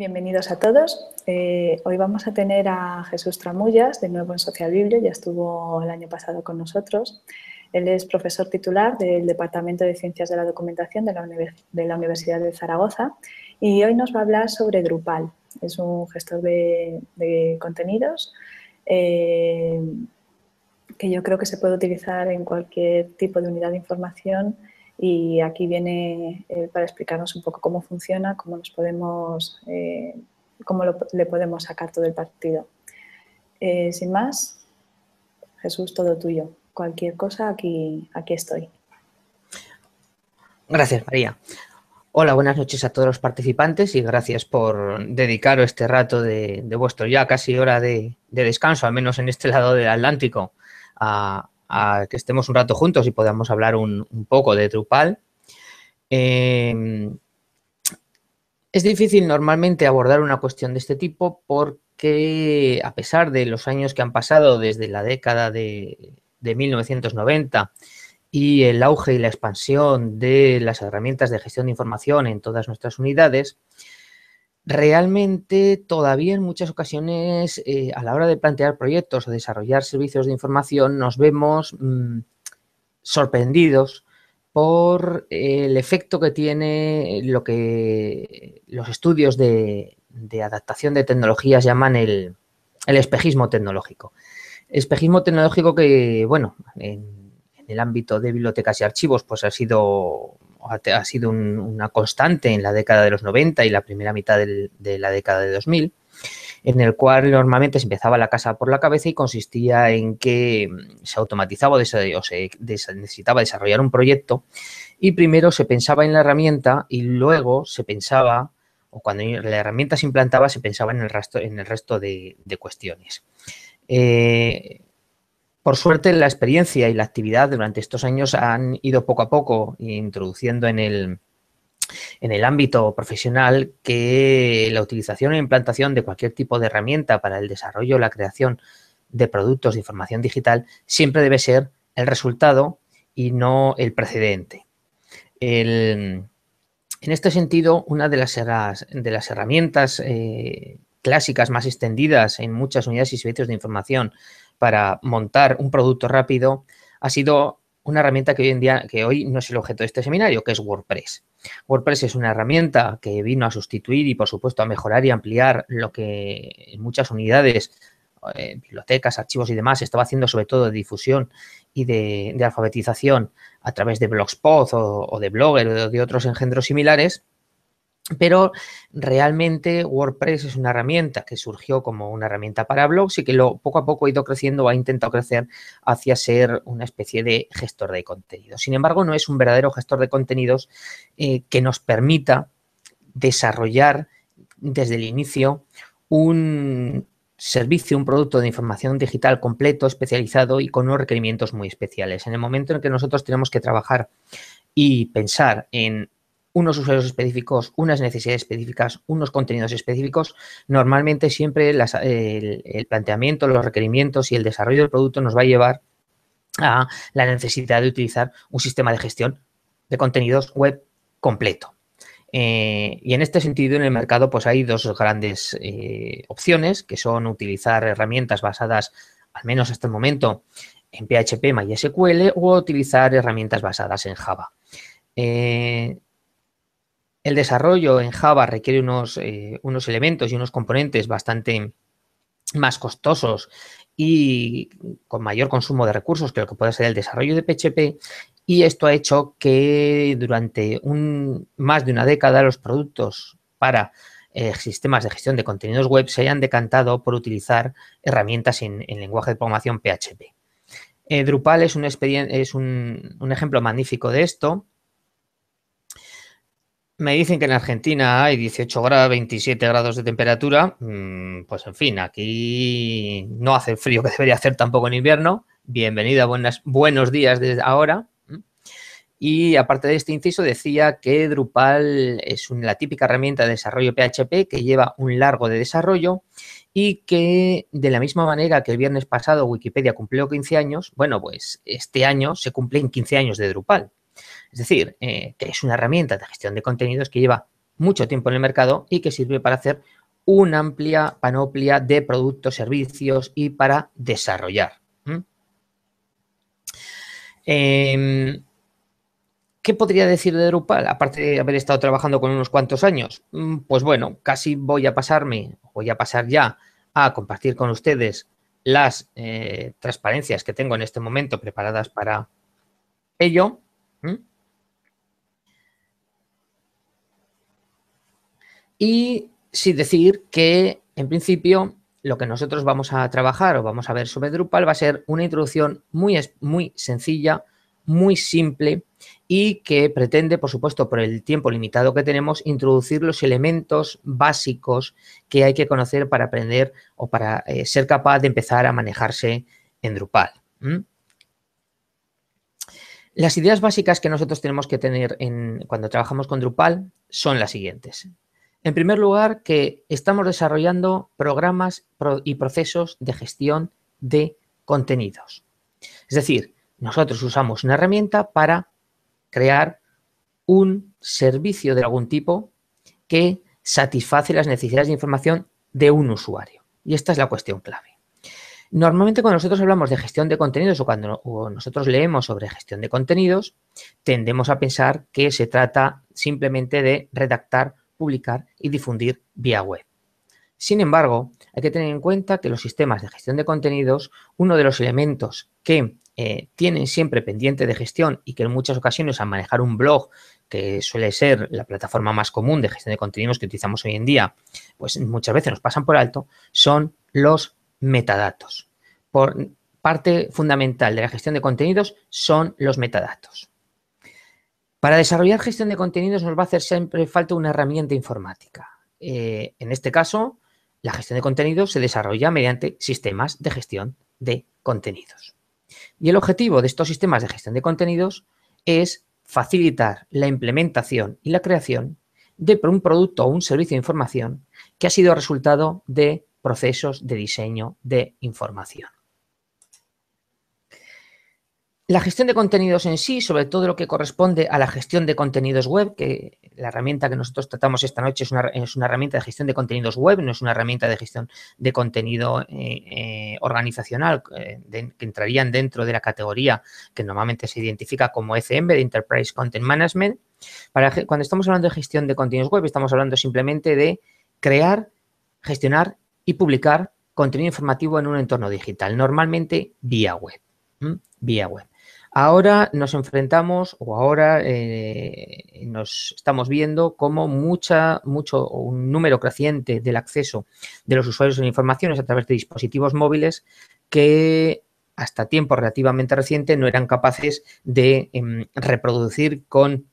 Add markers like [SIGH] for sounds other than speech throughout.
Bienvenidos a todos. Eh, hoy vamos a tener a Jesús Tramullas, de nuevo en Social Biblio, ya estuvo el año pasado con nosotros. Él es profesor titular del Departamento de Ciencias de la Documentación de la, Universidad de Zaragoza y hoy nos va a hablar sobre Drupal. Es un gestor de, contenidos eh, que yo creo que se puede utilizar en cualquier tipo de unidad de información y aquí viene eh, para explicarnos un poco cómo funciona, cómo, nos podemos, eh, cómo le podemos sacar todo el partido. Eh, sin más, Jesús, todo tuyo. Cualquier cosa, aquí, aquí estoy. Gracias, María. Hola, buenas noches a todos los participantes y gracias por dedicaros este rato de, vuestro ya casi hora de, de, descanso, al menos en este lado del Atlántico, a, a que estemos un rato juntos y podamos hablar un, poco de Drupal. Em, es difícil normalmente abordar una cuestión de este tipo porque a pesar de los años que han pasado desde la década de 1990 y el auge y la expansión de las herramientas de gestión de información en todas nuestras unidades, realmente todavía en muchas ocasiones eh, a la hora de plantear proyectos o desarrollar servicios de información nos vemos mm, sorprendidos por el efecto que tiene lo que los estudios de, adaptación de tecnologías llaman el, espejismo tecnológico. Espejismo tecnológico que, bueno, en, en, el ámbito de bibliotecas y archivos, pues ha sido ha, sido una constante en la década de los 90 y la primera mitad de la década de 2000, en el cual normalmente se empezaba la casa por la cabeza y consistía en que mm, se automatizaba o se necesitaba desarrollar un proyecto y primero se pensaba en la herramienta y luego se pensaba, o cuando la herramienta se implantaba, se pensaba en el resto, en el resto de, cuestiones. Eh, por suerte, la experiencia y la actividad durante estos años han ido poco a poco introduciendo en el, en el ámbito profesional que la utilización e implantación de cualquier tipo de herramienta para el desarrollo o la creación de productos de información digital siempre debe ser el resultado y no el precedente. en este sentido, una de las, de las herramientas eh, clásicas más extendidas en muchas unidades y servicios de información para montar un producto rápido ha sido una herramienta que hoy en día, que hoy no es el objeto de este seminario, que es WordPress. WordPress es una herramienta que vino a sustituir y, por supuesto, a mejorar y ampliar lo que en muchas unidades, eh, bibliotecas, archivos y demás, estaba haciendo sobre todo de difusión y de, alfabetización a través de Blogspot o, o de Blogger o de, de otros engendros similares. Pero realmente WordPress es una herramienta que surgió como una herramienta para blogs y que poco a poco ha ido creciendo, ha intentado crecer hacia ser una especie de gestor de contenidos. Sin embargo, no es un verdadero gestor de contenidos eh, que nos permita desarrollar desde el inicio un servicio, un producto de información digital completo, especializado y con unos requerimientos muy especiales. En el momento en que nosotros tenemos que trabajar y pensar en unos usuarios específicos, unas necesidades específicas, unos contenidos específicos, normalmente siempre el, planteamiento, los requerimientos y el desarrollo del producto nos va a llevar a la necesidad de utilizar un sistema de gestión de contenidos web completo. Eh, y en este sentido, en el mercado, pues hay dos grandes eh, opciones, que son utilizar herramientas basadas, al menos hasta el momento, en PHP, MySQL o utilizar herramientas basadas en Java. Eh, el desarrollo en Java requiere unos, eh, unos elementos y unos componentes bastante más costosos y con mayor consumo de recursos que lo que puede ser el desarrollo de PHP. Y esto ha hecho que durante un, más de una década los productos para eh, sistemas de gestión de contenidos web se hayan decantado por utilizar herramientas en, lenguaje de programación PHP. Eh, Drupal es, es un ejemplo magnífico de esto me dicen que en Argentina hay 18 grados, 27 grados de temperatura. Mm, pues en fin, aquí no hace frío que debería hacer tampoco en invierno. Bienvenida, buenas, buenos días desde ahora. Mm. Y aparte de este inciso, decía que Drupal es una, la típica herramienta de desarrollo PHP que lleva un largo de desarrollo y que de la misma manera que el viernes pasado Wikipedia cumplió 15 años, bueno, pues este año se cumplen 15 años de Drupal. Es decir, eh, que es una herramienta de gestión de contenidos que lleva mucho tiempo en el mercado y que sirve para hacer una amplia panoplia de productos, servicios y para desarrollar. Em, ¿Qué podría decir de Drupal? Aparte de haber estado trabajando con unos cuantos años. Mm, pues bueno, casi voy a pasarme, voy a pasar ya a compartir con ustedes las eh, transparencias que tengo en este momento preparadas para ello. Y sin decir que, en principio, lo que nosotros vamos a trabajar o vamos a ver sobre Drupal va a ser una introducción muy, muy sencilla, muy simple y que pretende, por supuesto, por el tiempo limitado que tenemos, introducir los elementos básicos que hay que conocer para aprender o para eh, ser capaz de empezar a manejarse en Drupal. Las ideas básicas que nosotros tenemos que tener en, cuando trabajamos con Drupal son las siguientes. En primer lugar, que estamos desarrollando programas y procesos de gestión de contenidos. Es decir, nosotros usamos una herramienta para crear un servicio de algún tipo que satisface las necesidades de información de un usuario. Y esta es la cuestión clave. Normalmente cuando nosotros hablamos de gestión de contenidos o cuando nosotros leemos sobre gestión de contenidos, tendemos a pensar que se trata simplemente de redactar, publicar y difundir vía web. Sin embargo, hay que tener en cuenta que los sistemas de gestión de contenidos, uno de los elementos que eh, tienen siempre pendiente de gestión y que en muchas ocasiones al manejar un blog, que suele ser la plataforma más común de gestión de contenidos que utilizamos hoy en día, pues muchas veces nos pasan por alto, son los metadatos. Por parte fundamental de la gestión de contenidos son los metadatos. Para desarrollar gestión de contenidos nos va a hacer siempre falta una herramienta informática. Eh, en este caso, la gestión de contenidos se desarrolla mediante sistemas de gestión de contenidos. Y el objetivo de estos sistemas de gestión de contenidos es facilitar la implementación y la creación de un producto o un servicio de información que ha sido resultado de procesos de diseño de información. La gestión de contenidos en sí, sobre todo lo que corresponde a la gestión de contenidos web, que la herramienta que nosotros tratamos esta noche es una, es una herramienta de gestión de contenidos web, no es una herramienta de gestión de contenido eh, eh, organizacional, eh, que entrarían dentro de la categoría que normalmente se identifica como ECM, de Enterprise Content Management. Para, cuando estamos hablando de gestión de contenidos web, estamos hablando simplemente de crear, gestionar y publicar contenido informativo en un entorno digital, normalmente vía web. Vía web. Ahora nos enfrentamos o ahora eh, nos estamos viendo como mucha, mucho, un número creciente del acceso de los usuarios en informaciones a través de dispositivos móviles que hasta tiempo relativamente reciente no eran capaces de em, reproducir con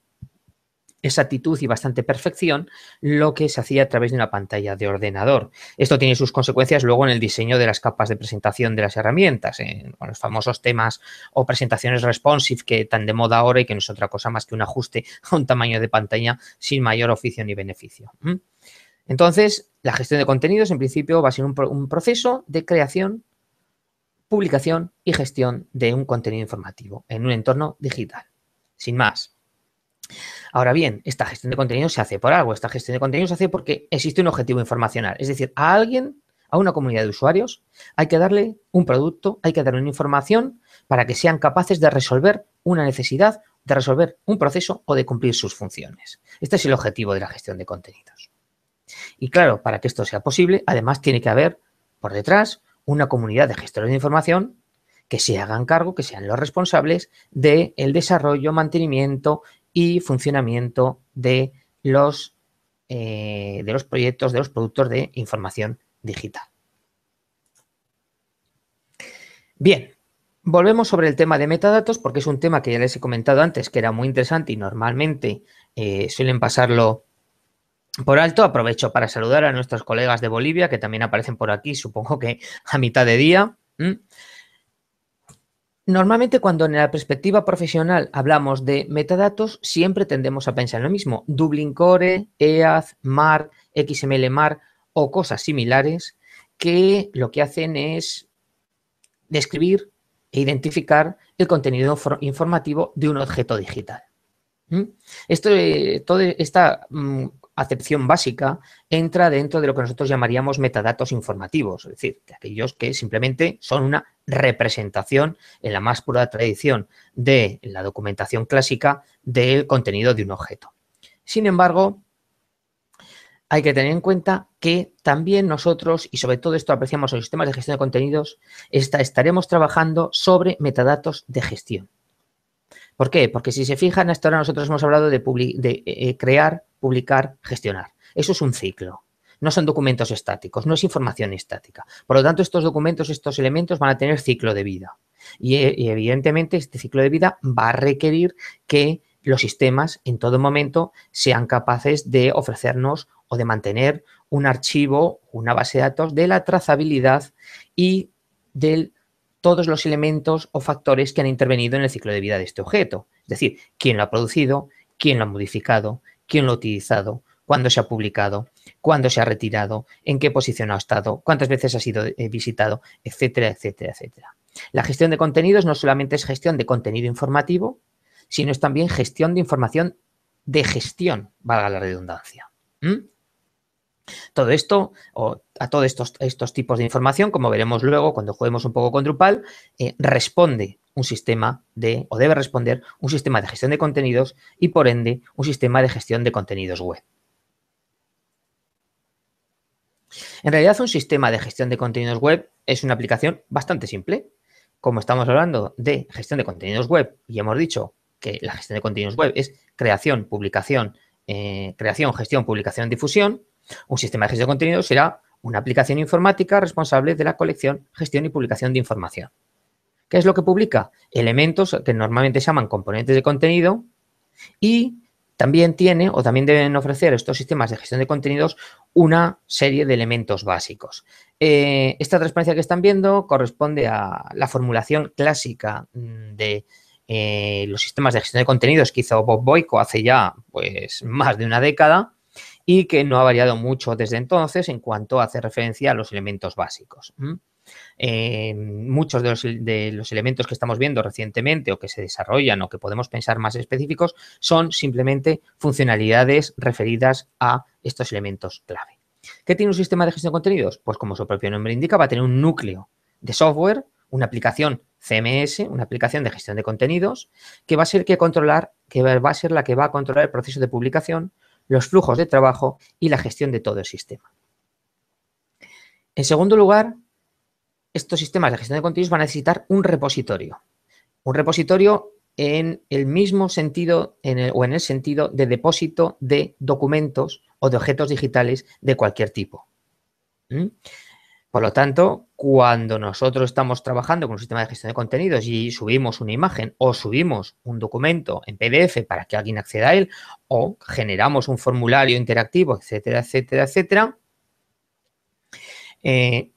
actitud y bastante perfección lo que se hacía a través de una pantalla de ordenador. Esto tiene sus consecuencias luego en el diseño de las capas de presentación de las herramientas, en los famosos temas o presentaciones responsive que tan de moda ahora y que no es otra cosa más que un ajuste a un tamaño de pantalla sin mayor oficio ni beneficio. Entonces, la gestión de contenidos en principio va a ser un proceso de creación, publicación y gestión de un contenido informativo en un entorno digital. Sin más. Ahora bien, esta gestión de contenido se hace por algo. Esta gestión de contenido se hace porque existe un objetivo informacional. Es decir, a alguien, a una comunidad de usuarios, hay que darle un producto, hay que darle una información para que sean capaces de resolver una necesidad, de resolver un proceso o de cumplir sus funciones. Este es el objetivo de la gestión de contenidos. Y claro, para que esto sea posible, además tiene que haber por detrás una comunidad de gestores de información que se hagan cargo, que sean los responsables del desarrollo, mantenimiento y funcionamiento de los, eh, de los proyectos, de los productos de información digital. Bien, volvemos sobre el tema de metadatos porque es un tema que ya les he comentado antes que era muy interesante y normalmente eh, suelen pasarlo por alto. Aprovecho para saludar a nuestros colegas de Bolivia que también aparecen por aquí, supongo que a mitad de día. Normalmente cuando en la perspectiva profesional hablamos de metadatos, siempre tendemos a pensar en lo mismo. Dublin Core, EAD, MAR, XML MAR o cosas similares que lo que hacen es describir e identificar el contenido informativo de un objeto digital. ¿Mm? Esto, eh, todo e-, está mm, acepción básica, entra dentro de lo que nosotros llamaríamos metadatos informativos, es decir, de aquellos que simplemente son una representación en la más pura tradición de la documentación clásica del contenido de un objeto. Sin embargo, hay que tener en cuenta que también nosotros, y sobre todo esto apreciamos en los sistemas de gestión de contenidos, estaremos trabajando sobre metadatos de gestión. ¿Por qué? Porque si se fijan, hasta ahora nosotros hemos hablado de, eh, eh, crear, publicar, gestionar. Eso es un ciclo. No son documentos estáticos, no es información estática. Por lo tanto, estos documentos, estos elementos van a tener ciclo de vida. Y, eh, y evidentemente este ciclo de vida va a requerir que los sistemas en todo momento sean capaces de ofrecernos o de mantener un archivo, una base de datos de la trazabilidad y del todos los elementos o factores que han intervenido en el ciclo de vida de este objeto. Es decir, quién lo ha producido, quién lo ha modificado, quién lo ha utilizado, cuándo se ha publicado, cuándo se ha retirado, en qué posición ha estado, cuántas veces ha sido eh, visitado, etcétera, etcétera, etcétera. La gestión de contenidos no solamente es gestión de contenido informativo, sino es también gestión de información de gestión, valga la redundancia. ¿Mm? Todo esto, o a todos estos, tipos de información, como veremos luego cuando juguemos un poco con Drupal, eh, responde un sistema de, o debe responder un sistema de gestión de contenidos y por ende un sistema de gestión de contenidos web. En realidad un sistema de gestión de contenidos web es una aplicación bastante simple. Como estamos hablando de gestión de contenidos web y hemos dicho que la gestión de contenidos web es creación, publicación, eh, creación, gestión, publicación, difusión, un sistema de gestión de contenidos será una aplicación informática responsable de la colección, gestión y publicación de información. ¿Qué es lo que publica? Elementos que normalmente se llaman componentes de contenido y también tiene o también deben ofrecer estos sistemas de gestión de contenidos una serie de elementos básicos. Eh, esta transparencia que están viendo corresponde a la formulación clásica de eh, los sistemas de gestión de contenidos que hizo Bob Boico hace ya pues, más de una década y que no ha variado mucho desde entonces en cuanto hace referencia a los elementos básicos. Eh, muchos de los, elementos que estamos viendo recientemente o que se desarrollan o que podemos pensar más específicos son simplemente funcionalidades referidas a estos elementos clave. ¿Qué tiene un sistema de gestión de contenidos? Pues como su propio nombre indica, va a tener un núcleo de software, una aplicación CMS, una aplicación de gestión de contenidos, que va a ser que controlar, que va a ser la que va a controlar el proceso de publicación, los flujos de trabajo y la gestión de todo el sistema. En segundo lugar, estos sistemas de gestión de contenidos van a necesitar un repositorio. Un repositorio en el mismo sentido o en el sentido de depósito de documentos o de objetos digitales de cualquier tipo. ¿Mm? Por lo tanto, cuando nosotros estamos trabajando con un sistema de gestión de contenidos y subimos una imagen o subimos un documento en PDF para que alguien acceda a él o generamos un formulario interactivo, etcétera, etcétera, etcétera, eh,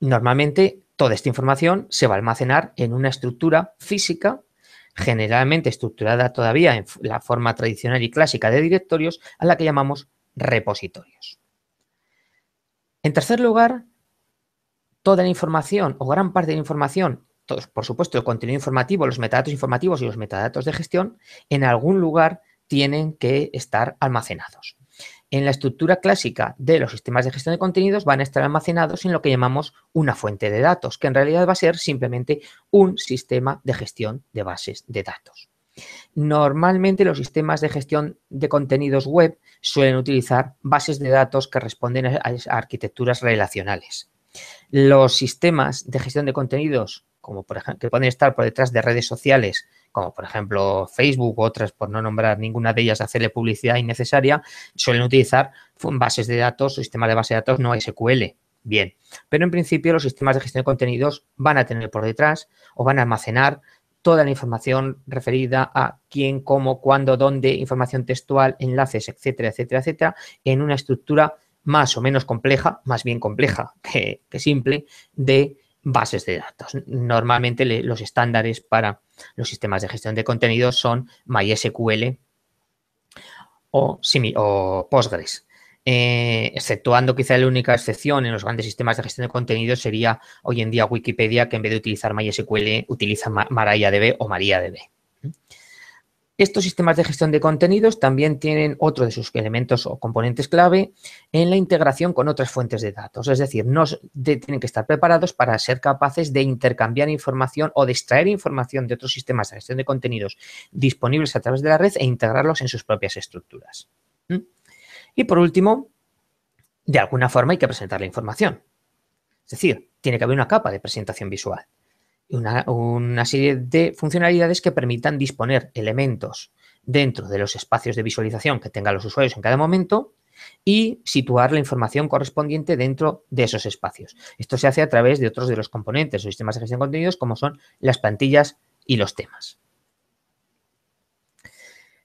normalmente toda esta información se va a almacenar en una estructura física generalmente estructurada todavía en la forma tradicional y clásica de directorios, a la que llamamos repositorios. En tercer lugar, toda la información o gran parte de la información, por supuesto, el contenido informativo, los metadatos informativos y los metadatos de gestión, en algún lugar tienen que estar almacenados. En la estructura clásica de los sistemas de gestión de contenidos van a estar almacenados en lo que llamamos una fuente de datos, que en realidad va a ser simplemente un sistema de gestión de bases de datos. Normalmente los sistemas de gestión de contenidos web suelen utilizar bases de datos que responden a arquitecturas relacionales. Los sistemas de gestión de contenidos, como por ejemplo, que pueden estar por detrás de redes sociales, como por ejemplo Facebook u otras, por no nombrar ninguna de ellas, hacerle publicidad innecesaria, suelen utilizar bases de datos o sistemas de base de datos no SQL. Bien, pero en principio los sistemas de gestión de contenidos van a tener por detrás o van a almacenar toda la información referida a quién, cómo, cuándo, dónde, información textual, enlaces, etcétera, etcétera, etcétera, en una estructura más o menos compleja, más bien compleja que, simple, de bases de datos. Normalmente los estándares para los sistemas de gestión de contenidos son MySQL o, o Postgres. Eh, exceptuando quizá la única excepción en los grandes sistemas de gestión de contenidos sería hoy en día Wikipedia, que en vez de utilizar MySQL utiliza MariaDB o MariaDB. Estos sistemas de gestión de contenidos también tienen otro de sus elementos o componentes clave en la integración con otras fuentes de datos. Es decir, no tienen que estar preparados para ser capaces de intercambiar información o de extraer información de otros sistemas de gestión de contenidos disponibles a través de la red e integrarlos en sus propias estructuras. Y por último, de alguna forma hay que presentar la información. Es decir, tiene que haber una capa de presentación visual una, serie de funcionalidades que permitan disponer elementos dentro de los espacios de visualización que tengan los usuarios en cada momento y situar la información correspondiente dentro de esos espacios. Esto se hace a través de otros de los componentes o sistemas de gestión de contenidos como son las plantillas y los temas.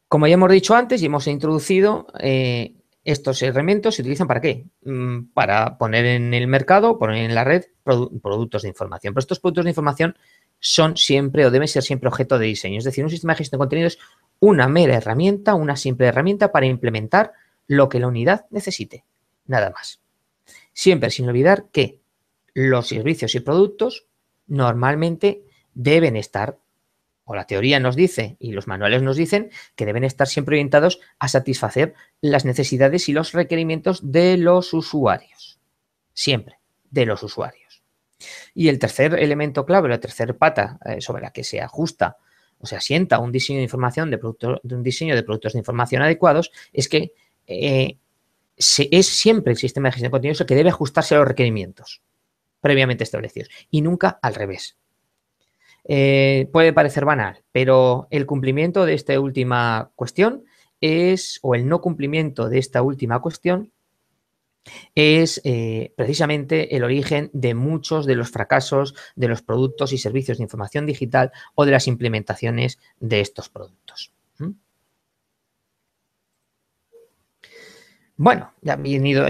Como ya hemos dicho antes y hemos introducido, eh, estos herramientas se utilizan para qué? Mm, para poner en el mercado, poner en la red productos de información. Pero estos productos de información son siempre o deben ser siempre objeto de diseño. Es decir, un sistema de gestión de contenidos es una mera herramienta, una simple herramienta para implementar lo que la unidad necesite. Nada más. Siempre sin olvidar que los servicios y productos normalmente deben estar o la teoría nos dice y los manuales nos dicen que deben estar siempre orientados a satisfacer las necesidades y los requerimientos de los usuarios. Siempre, de los usuarios. Y el tercer elemento clave, la tercer pata eh, sobre la que se ajusta o se asienta un diseño de información de, un diseño de productos de información adecuados es que eh, es siempre el sistema de gestión de que debe ajustarse a los requerimientos previamente establecidos y nunca al revés. Eh, puede parecer banal, pero el cumplimiento de esta última cuestión es, o el no cumplimiento de esta última cuestión, es eh, precisamente el origen de muchos de los fracasos de los productos y servicios de información digital o de las implementaciones de estos productos. Bueno, ha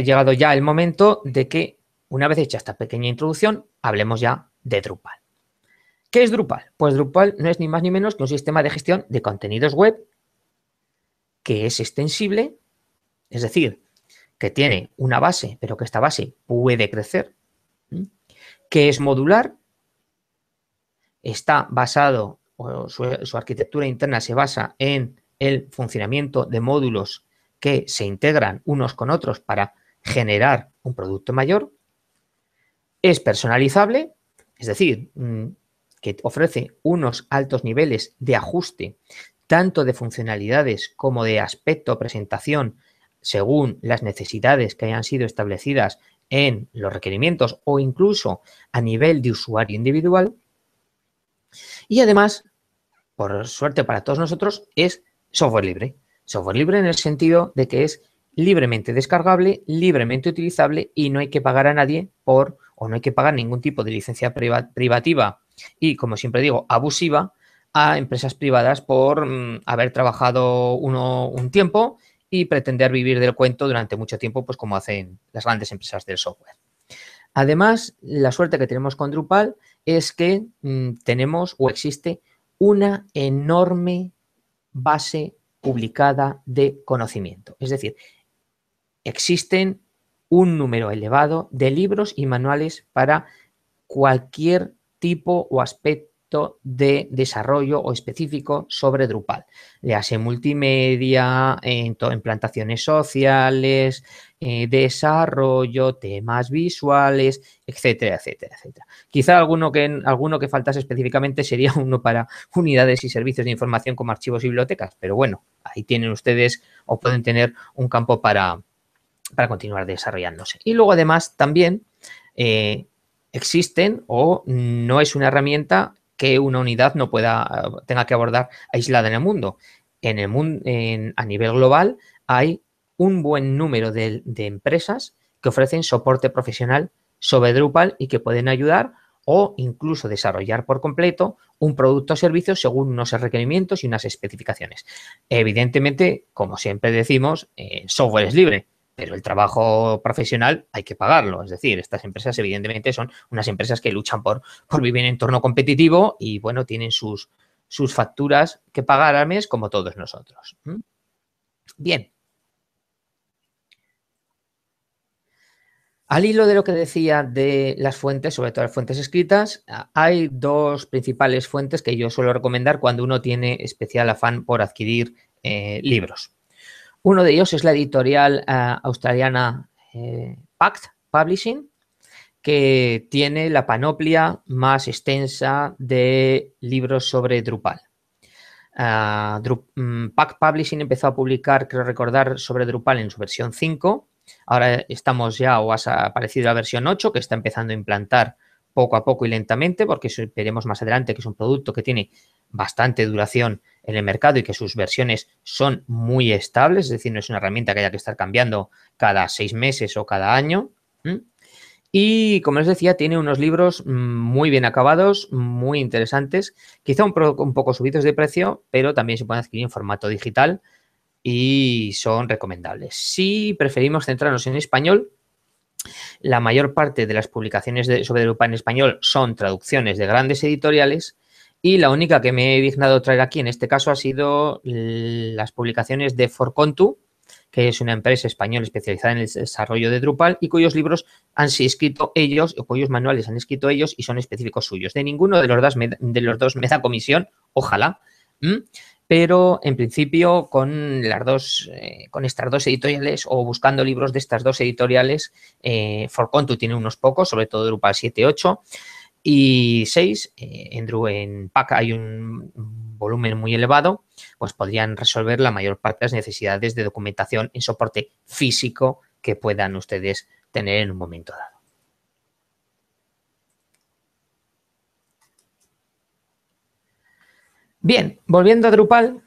llegado ya el momento de que, una vez hecha esta pequeña introducción, hablemos ya de Drupal. ¿Qué es Drupal? Pues Drupal no es ni más ni menos que un sistema de gestión de contenidos web que es extensible, es decir, que tiene una base, pero que esta base puede crecer, que es modular, está basado, o su, su arquitectura interna se basa en el funcionamiento de módulos que se integran unos con otros para generar un producto mayor, es personalizable, es decir, mm, que ofrece unos altos niveles de ajuste, tanto de funcionalidades como de aspecto presentación, según las necesidades que hayan sido establecidas en los requerimientos o incluso a nivel de usuario individual. Y además, por suerte para todos nosotros, es software libre. Software libre en el sentido de que es libremente descargable, libremente utilizable y no hay que pagar a nadie por o no hay que pagar ningún tipo de licencia privativa y, como siempre digo, abusiva a empresas privadas por mm, haber trabajado uno un tiempo y pretender vivir del cuento durante mucho tiempo, pues como hacen las grandes empresas del software. Además, la suerte que tenemos con Drupal es que mm, tenemos o existe una enorme base publicada de conocimiento. Es decir, existen un número elevado de libros y manuales para cualquier tipo o aspecto de desarrollo o específico sobre Drupal. Le hace multimedia, en plantaciones sociales, eh, desarrollo, temas visuales, etcétera, etcétera, etcétera. Quizá alguno que, alguno que faltase específicamente sería [LAUGHS] uno para unidades y servicios de información como archivos y bibliotecas, pero bueno, ahí tienen ustedes o pueden tener un campo para, para continuar desarrollándose. Y luego además también eh, existen o no es una herramienta que una unidad no pueda, eh, tenga que abordar aislada en el mundo. En el mundo, en, a nivel global, hay un buen número de, de empresas que ofrecen soporte profesional sobre Drupal y que pueden ayudar o incluso desarrollar por completo un producto o servicio según unos requerimientos y unas especificaciones. Evidentemente, como siempre decimos, el eh, software es libre pero el trabajo profesional hay que pagarlo. Es decir, estas empresas evidentemente son unas empresas que luchan por, vivir en entorno competitivo y bueno, tienen sus, facturas que pagar al mes como todos nosotros. Bien. Al hilo de lo que decía de las fuentes, sobre todo las fuentes escritas, hay dos principales fuentes que yo suelo recomendar cuando uno tiene especial afán por adquirir eh, libros. Uno de ellos es la editorial eh, australiana eh, Pact Publishing, que tiene la panoplia más extensa de libros sobre Drupal. Eh, mm, Pact Publishing empezó a publicar, creo recordar, sobre Drupal en su versión 5. Ahora estamos ya o ha aparecido la versión 8 que está empezando a implantar poco a poco y lentamente porque veremos más adelante que es un producto que tiene bastante duración en el mercado y que sus versiones son muy estables, es decir, no es una herramienta que haya que estar cambiando cada seis meses o cada año. Y como les decía, tiene unos libros mm, muy bien acabados, muy interesantes, quizá un, poco subidos de precio, pero también se pueden adquirir en formato digital y son recomendables. Si preferimos centrarnos en español, la mayor parte de las publicaciones sobre Europa en español son traducciones de grandes editoriales y la única que me he dignado traer aquí en este caso ha sido las publicaciones de Forcontu, que es una empresa española especializada en el desarrollo de Drupal y cuyos libros han sido escrito ellos o cuyos manuales han escrito ellos y son específicos suyos. De ninguno de los dos me, los dos da comisión, ojalá, pero en principio con las dos, eh, con estas dos editoriales o buscando libros de estas dos editoriales, eh, Forcontu tiene unos pocos, sobre todo Drupal 7 8. Y 6, eh, en en PAC hay un volumen muy elevado, pues podrían resolver la mayor parte de las necesidades de documentación en soporte físico que puedan ustedes tener en un momento dado. Bien, volviendo a Drupal,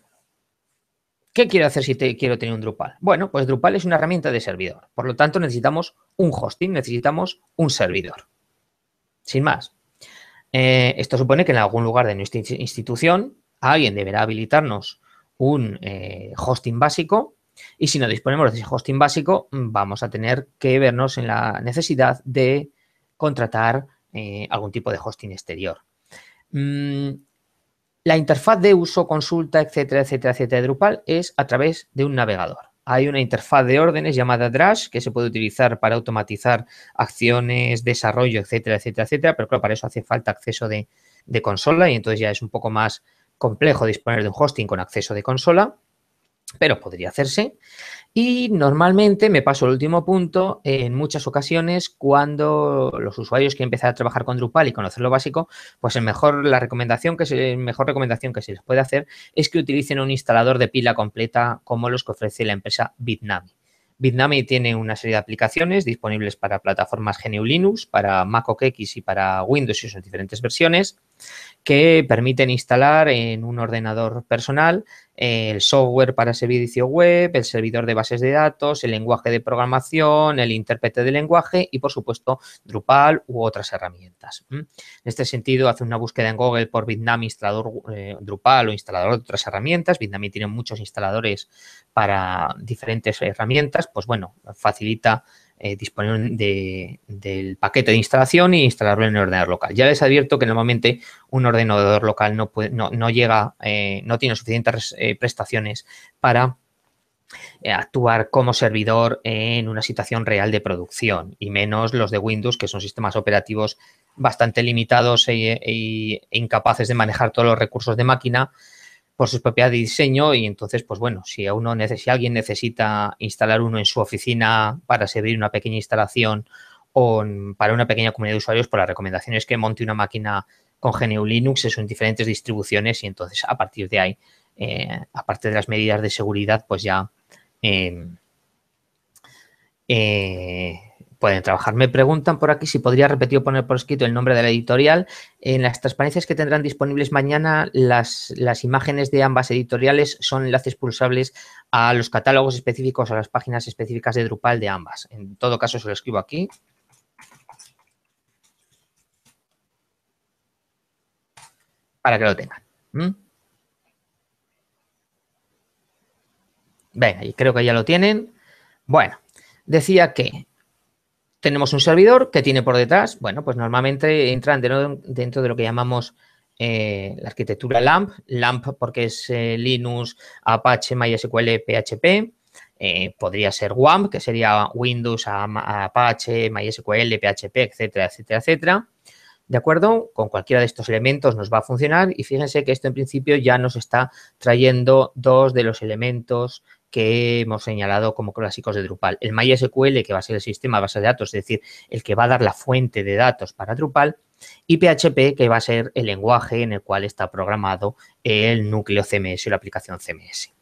¿qué quiero hacer si quiero tener un Drupal? Bueno, pues Drupal es una herramienta de servidor, por lo tanto necesitamos un hosting, necesitamos un servidor. Sin más, eh, esto supone que en algún lugar de nuestra institución alguien deberá habilitarnos un eh, hosting básico y si no disponemos de ese hosting básico vamos a tener que vernos en la necesidad de contratar eh, algún tipo de hosting exterior. Mm, la interfaz de uso, consulta, etcétera, etcétera, etcétera de Drupal es a través de un navegador hay una interfaz de órdenes llamada Drash que se puede utilizar para automatizar acciones, desarrollo, etcétera, etcétera, etcétera. Pero claro, para eso hace falta acceso de consola y entonces ya es un poco más complejo disponer de un hosting con acceso de consola pero podría hacerse. Y normalmente me paso el último punto en muchas ocasiones cuando los usuarios quieren empezar a trabajar con Drupal y conocer lo básico, pues mejor, la recomendación que mejor recomendación que se les puede hacer es que utilicen un instalador de pila completa como los que ofrece la empresa Bitnami. Bitnami tiene una serie de aplicaciones disponibles para plataformas GNU Linux, para Mac OS X y para Windows y sus diferentes versiones que permiten instalar en un ordenador personal eh, el software para servicio web, el servidor de bases de datos, el lenguaje de programación, el intérprete de lenguaje y, por supuesto, Drupal u otras herramientas. En este sentido, hace una búsqueda en Google por Bitnami instalador eh, Drupal o instalador de otras herramientas. Bitnami tiene muchos instaladores para diferentes herramientas. Pues bueno, facilita eh, disponer del paquete de instalación e instalarlo en el ordenador local. Ya les advierto que normalmente un ordenador local no, no, llega, eh, no tiene suficientes eh, prestaciones para actuar como servidor en una situación real de producción y menos los de Windows, que son sistemas operativos bastante limitados e incapaces de manejar todos los recursos de máquina por su propia de diseño y entonces, pues bueno, si, a uno si alguien necesita instalar uno en su oficina para servir una pequeña instalación o para una pequeña comunidad de usuarios, pues la recomendación es que monte una máquina con GNU Linux en diferentes distribuciones y entonces a partir de ahí, eh, aparte de las medidas de seguridad, pues ya eh, eh, pueden trabajar. Me preguntan por aquí si podría repetir o poner por escrito el nombre de la editorial. En las transparencias que tendrán disponibles mañana, las, imágenes de ambas editoriales son enlaces pulsables a los catálogos específicos o a las páginas específicas de Drupal de ambas. En todo caso, se lo escribo aquí. Para que lo tengan. ¿Mm? Venga, y creo que ya lo tienen. Bueno, decía que tenemos un servidor que tiene por detrás, bueno, pues normalmente entran dentro, de lo que llamamos eh, la arquitectura LAMP, LAMP porque es eh, Linux, Apache, MySQL, PHP, eh, podría ser WAMP, que sería Windows, Apache, MySQL, PHP, etcétera, etcétera, etcétera. ¿De acuerdo? Con cualquiera de estos elementos nos va a funcionar y fíjense que esto en principio ya nos está trayendo dos de los elementos que hemos señalado como clásicos de Drupal. El MySQL, que va a ser el sistema de base de datos, es decir, el que va a dar la fuente de datos para Drupal, y PHP, que va a ser el lenguaje en el cual está programado el núcleo CMS o la aplicación CMS.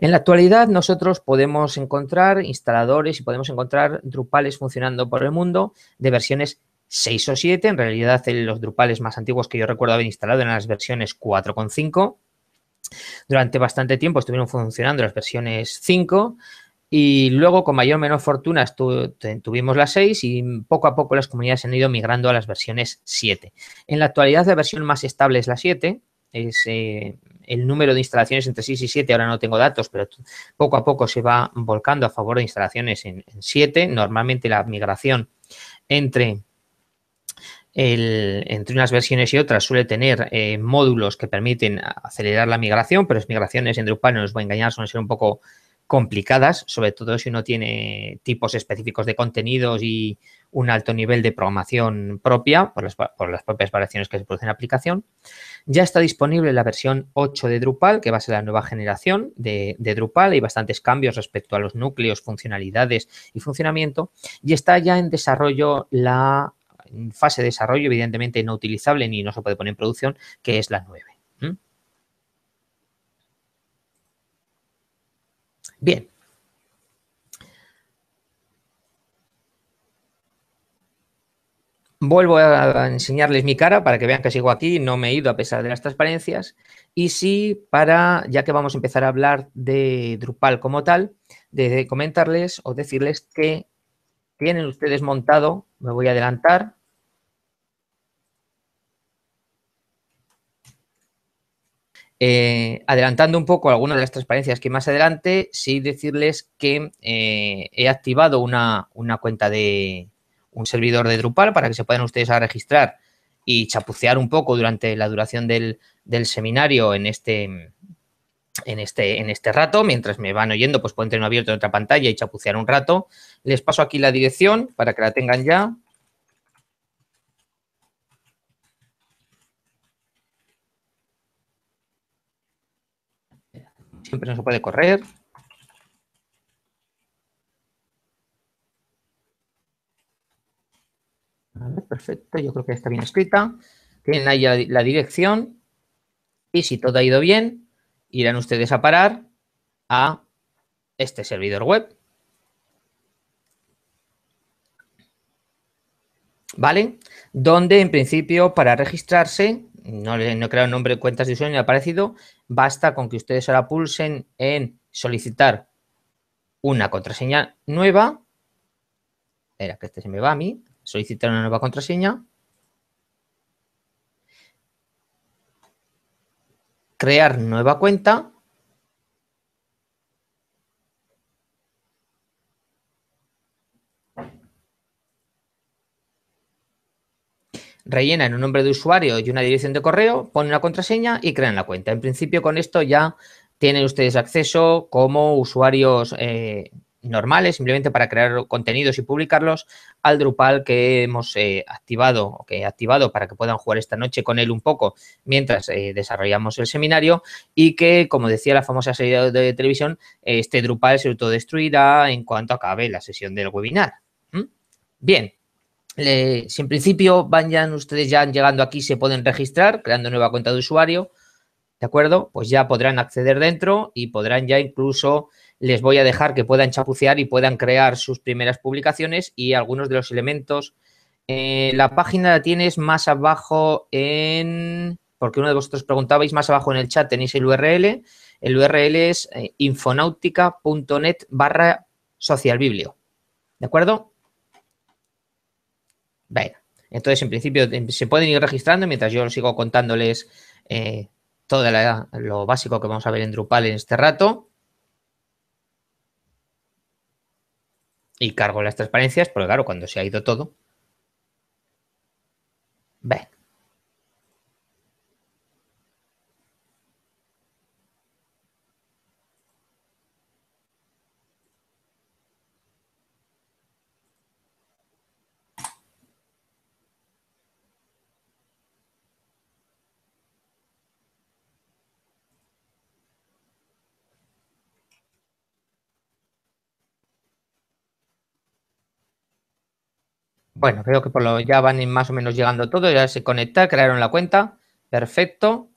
En la actualidad nosotros podemos encontrar instaladores y podemos encontrar Drupales funcionando por el mundo de versiones 6 o 7. En realidad los Drupales más antiguos que yo recuerdo haber instalado eran las versiones 4.5 durante bastante tiempo estuvieron funcionando las versiones 5 y luego con mayor o menor fortuna tuvimos las 6 y poco a poco las comunidades han ido migrando a las versiones 7. En la actualidad la versión más estable es la 7, es eh, el número de instalaciones entre 6 y 7, ahora no tengo datos, pero poco a poco se va volcando a favor de instalaciones en, en 7. Normalmente la migración entre entre unas versiones y otras suele tener eh, módulos que permiten acelerar la migración, pero las migraciones en Drupal no nos va a engañar, suelen ser un poco complicadas, sobre todo si uno tiene tipos específicos de contenidos y un alto nivel de programación propia por las, propias variaciones que se producen en la aplicación. Ya está disponible la versión 8 de Drupal, que va a ser la nueva generación de, de Drupal. Hay bastantes cambios respecto a los núcleos, funcionalidades y funcionamiento. Y está ya en desarrollo la fase de desarrollo, evidentemente no utilizable ni no se puede poner en producción, que es la 9. Bien. Vuelvo a enseñarles mi cara para que vean que sigo aquí, no me he ido a pesar de las transparencias. Y sí, para, ya que vamos a empezar a hablar de Drupal como tal, de comentarles o decirles que tienen ustedes montado, me voy a adelantar, Eh, adelantando un poco algunas de las transparencias que más adelante, sí decirles que eh, he activado una, una, cuenta de un servidor de Drupal para que se puedan ustedes a registrar y chapucear un poco durante la duración del, del seminario en este, en, este, en este rato. Mientras me van oyendo, pues pueden tener abierto en otra pantalla y chapucear un rato. Les paso aquí la dirección para que la tengan ya. Siempre no se puede correr. perfecto, yo creo que está bien escrita. Tienen ahí la, dirección. Y si todo ha ido bien, irán ustedes a parar a este servidor web. ¿Vale? Donde en principio para registrarse, no, no he creado nombre, de cuentas de usuario ni ha aparecido, basta con que ustedes ahora pulsen en solicitar una contraseña nueva. Era que este se me va a mí. Solicitar una nueva contraseña. Crear nueva cuenta. rellenan un nombre de usuario y una dirección de correo, ponen una contraseña y crean la cuenta. En principio con esto ya tienen ustedes acceso como usuarios eh, normales, simplemente para crear contenidos y publicarlos, al Drupal que hemos eh, activado o que he activado para que puedan jugar esta noche con él un poco mientras eh, desarrollamos el seminario y que, como decía la famosa serie de, televisión, este Drupal se autodestruirá en cuanto acabe la sesión del webinar. ¿Mm? Bien, si en principio van ya, ustedes ya llegando aquí, se pueden registrar creando nueva cuenta de usuario, ¿de acuerdo? Pues ya podrán acceder dentro y podrán ya incluso, les voy a dejar que puedan chapucear y puedan crear sus primeras publicaciones y algunos de los elementos. Eh, la página la tienes más abajo en, porque uno de vosotros preguntabais más abajo en el chat, tenéis el URL. El URL es eh, infonautica.net barra socialbiblio, ¿de acuerdo? Venga, entonces en principio em, se pueden ir registrando mientras yo sigo contándoles eh, todo lo básico que vamos a ver en Drupal en este rato. Y cargo las transparencias, porque claro, cuando se ha ido todo. Venga. Bueno, creo que por lo ya van más o menos llegando todo, ya se conecta, crearon la cuenta. Perfecto.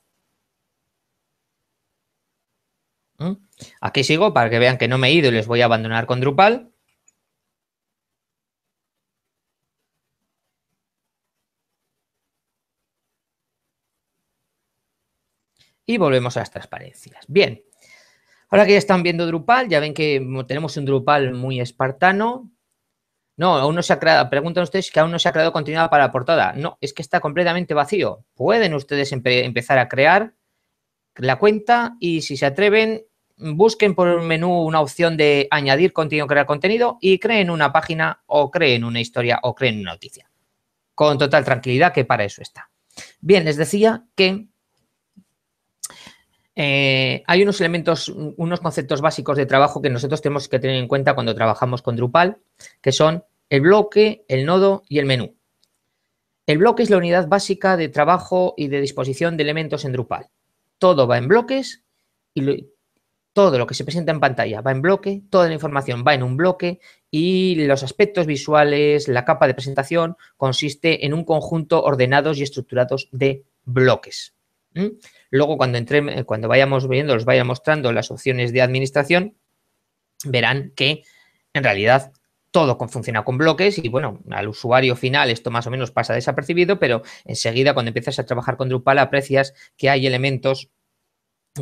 Mm. Aquí sigo para que vean que no me he ido y les voy a abandonar con Drupal. Y volvemos a las transparencias. Bien. Ahora que ya están viendo Drupal, ya ven que tenemos un Drupal muy espartano, no, aún no se ha creado. Preguntan ustedes que aún no se ha creado contenido para la portada. No, es que está completamente vacío. Pueden ustedes empezar a crear la cuenta y si se atreven, busquen por un menú una opción de añadir contenido, crear contenido y creen una página o creen una historia o creen una noticia. Con total tranquilidad que para eso está. Bien, les decía que eh, hay unos elementos, unos conceptos básicos de trabajo que nosotros tenemos que tener en cuenta cuando trabajamos con Drupal, que son el bloque, el nodo y el menú. El bloque es la unidad básica de trabajo y de disposición de elementos en Drupal. Todo va en bloques y todo lo que se presenta en pantalla va en bloque, toda la información va en un bloque y los aspectos visuales, la capa de presentación consiste en un conjunto ordenados y estructurados de bloques. Luego, cuando, vayamos viendo, os vaya mostrando las opciones de administración, verán que en realidad todo funciona con bloques y bueno, al usuario final esto más o menos pasa desapercibido, pero enseguida cuando empiezas a trabajar con Drupal aprecias que hay elementos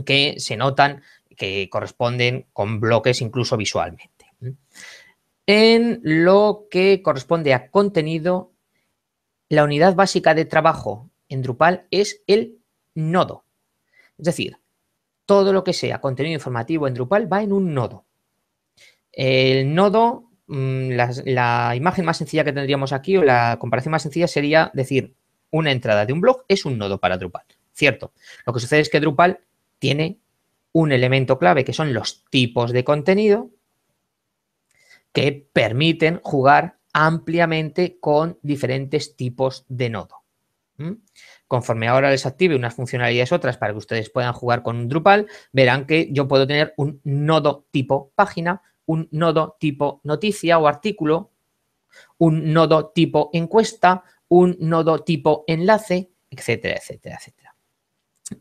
que se notan que corresponden con bloques incluso visualmente. En lo que corresponde a contenido, la unidad básica de trabajo en Drupal es el nodo. Es decir, todo lo que sea contenido informativo en Drupal va en un nodo. El nodo, mm, la, imagen más sencilla que tendríamos aquí o la comparación más sencilla sería decir, una entrada de un blog es un nodo para Drupal. Cierto. Lo que sucede es que Drupal tiene un elemento clave que son los tipos de contenido que permiten jugar ampliamente con diferentes tipos de nodo. Conforme ahora les active unas funcionalidades otras para que ustedes puedan jugar con Drupal, verán que yo puedo tener un nodo tipo página, un nodo tipo noticia o artículo, un nodo tipo encuesta, un nodo tipo enlace, etcétera, etcétera, etcétera.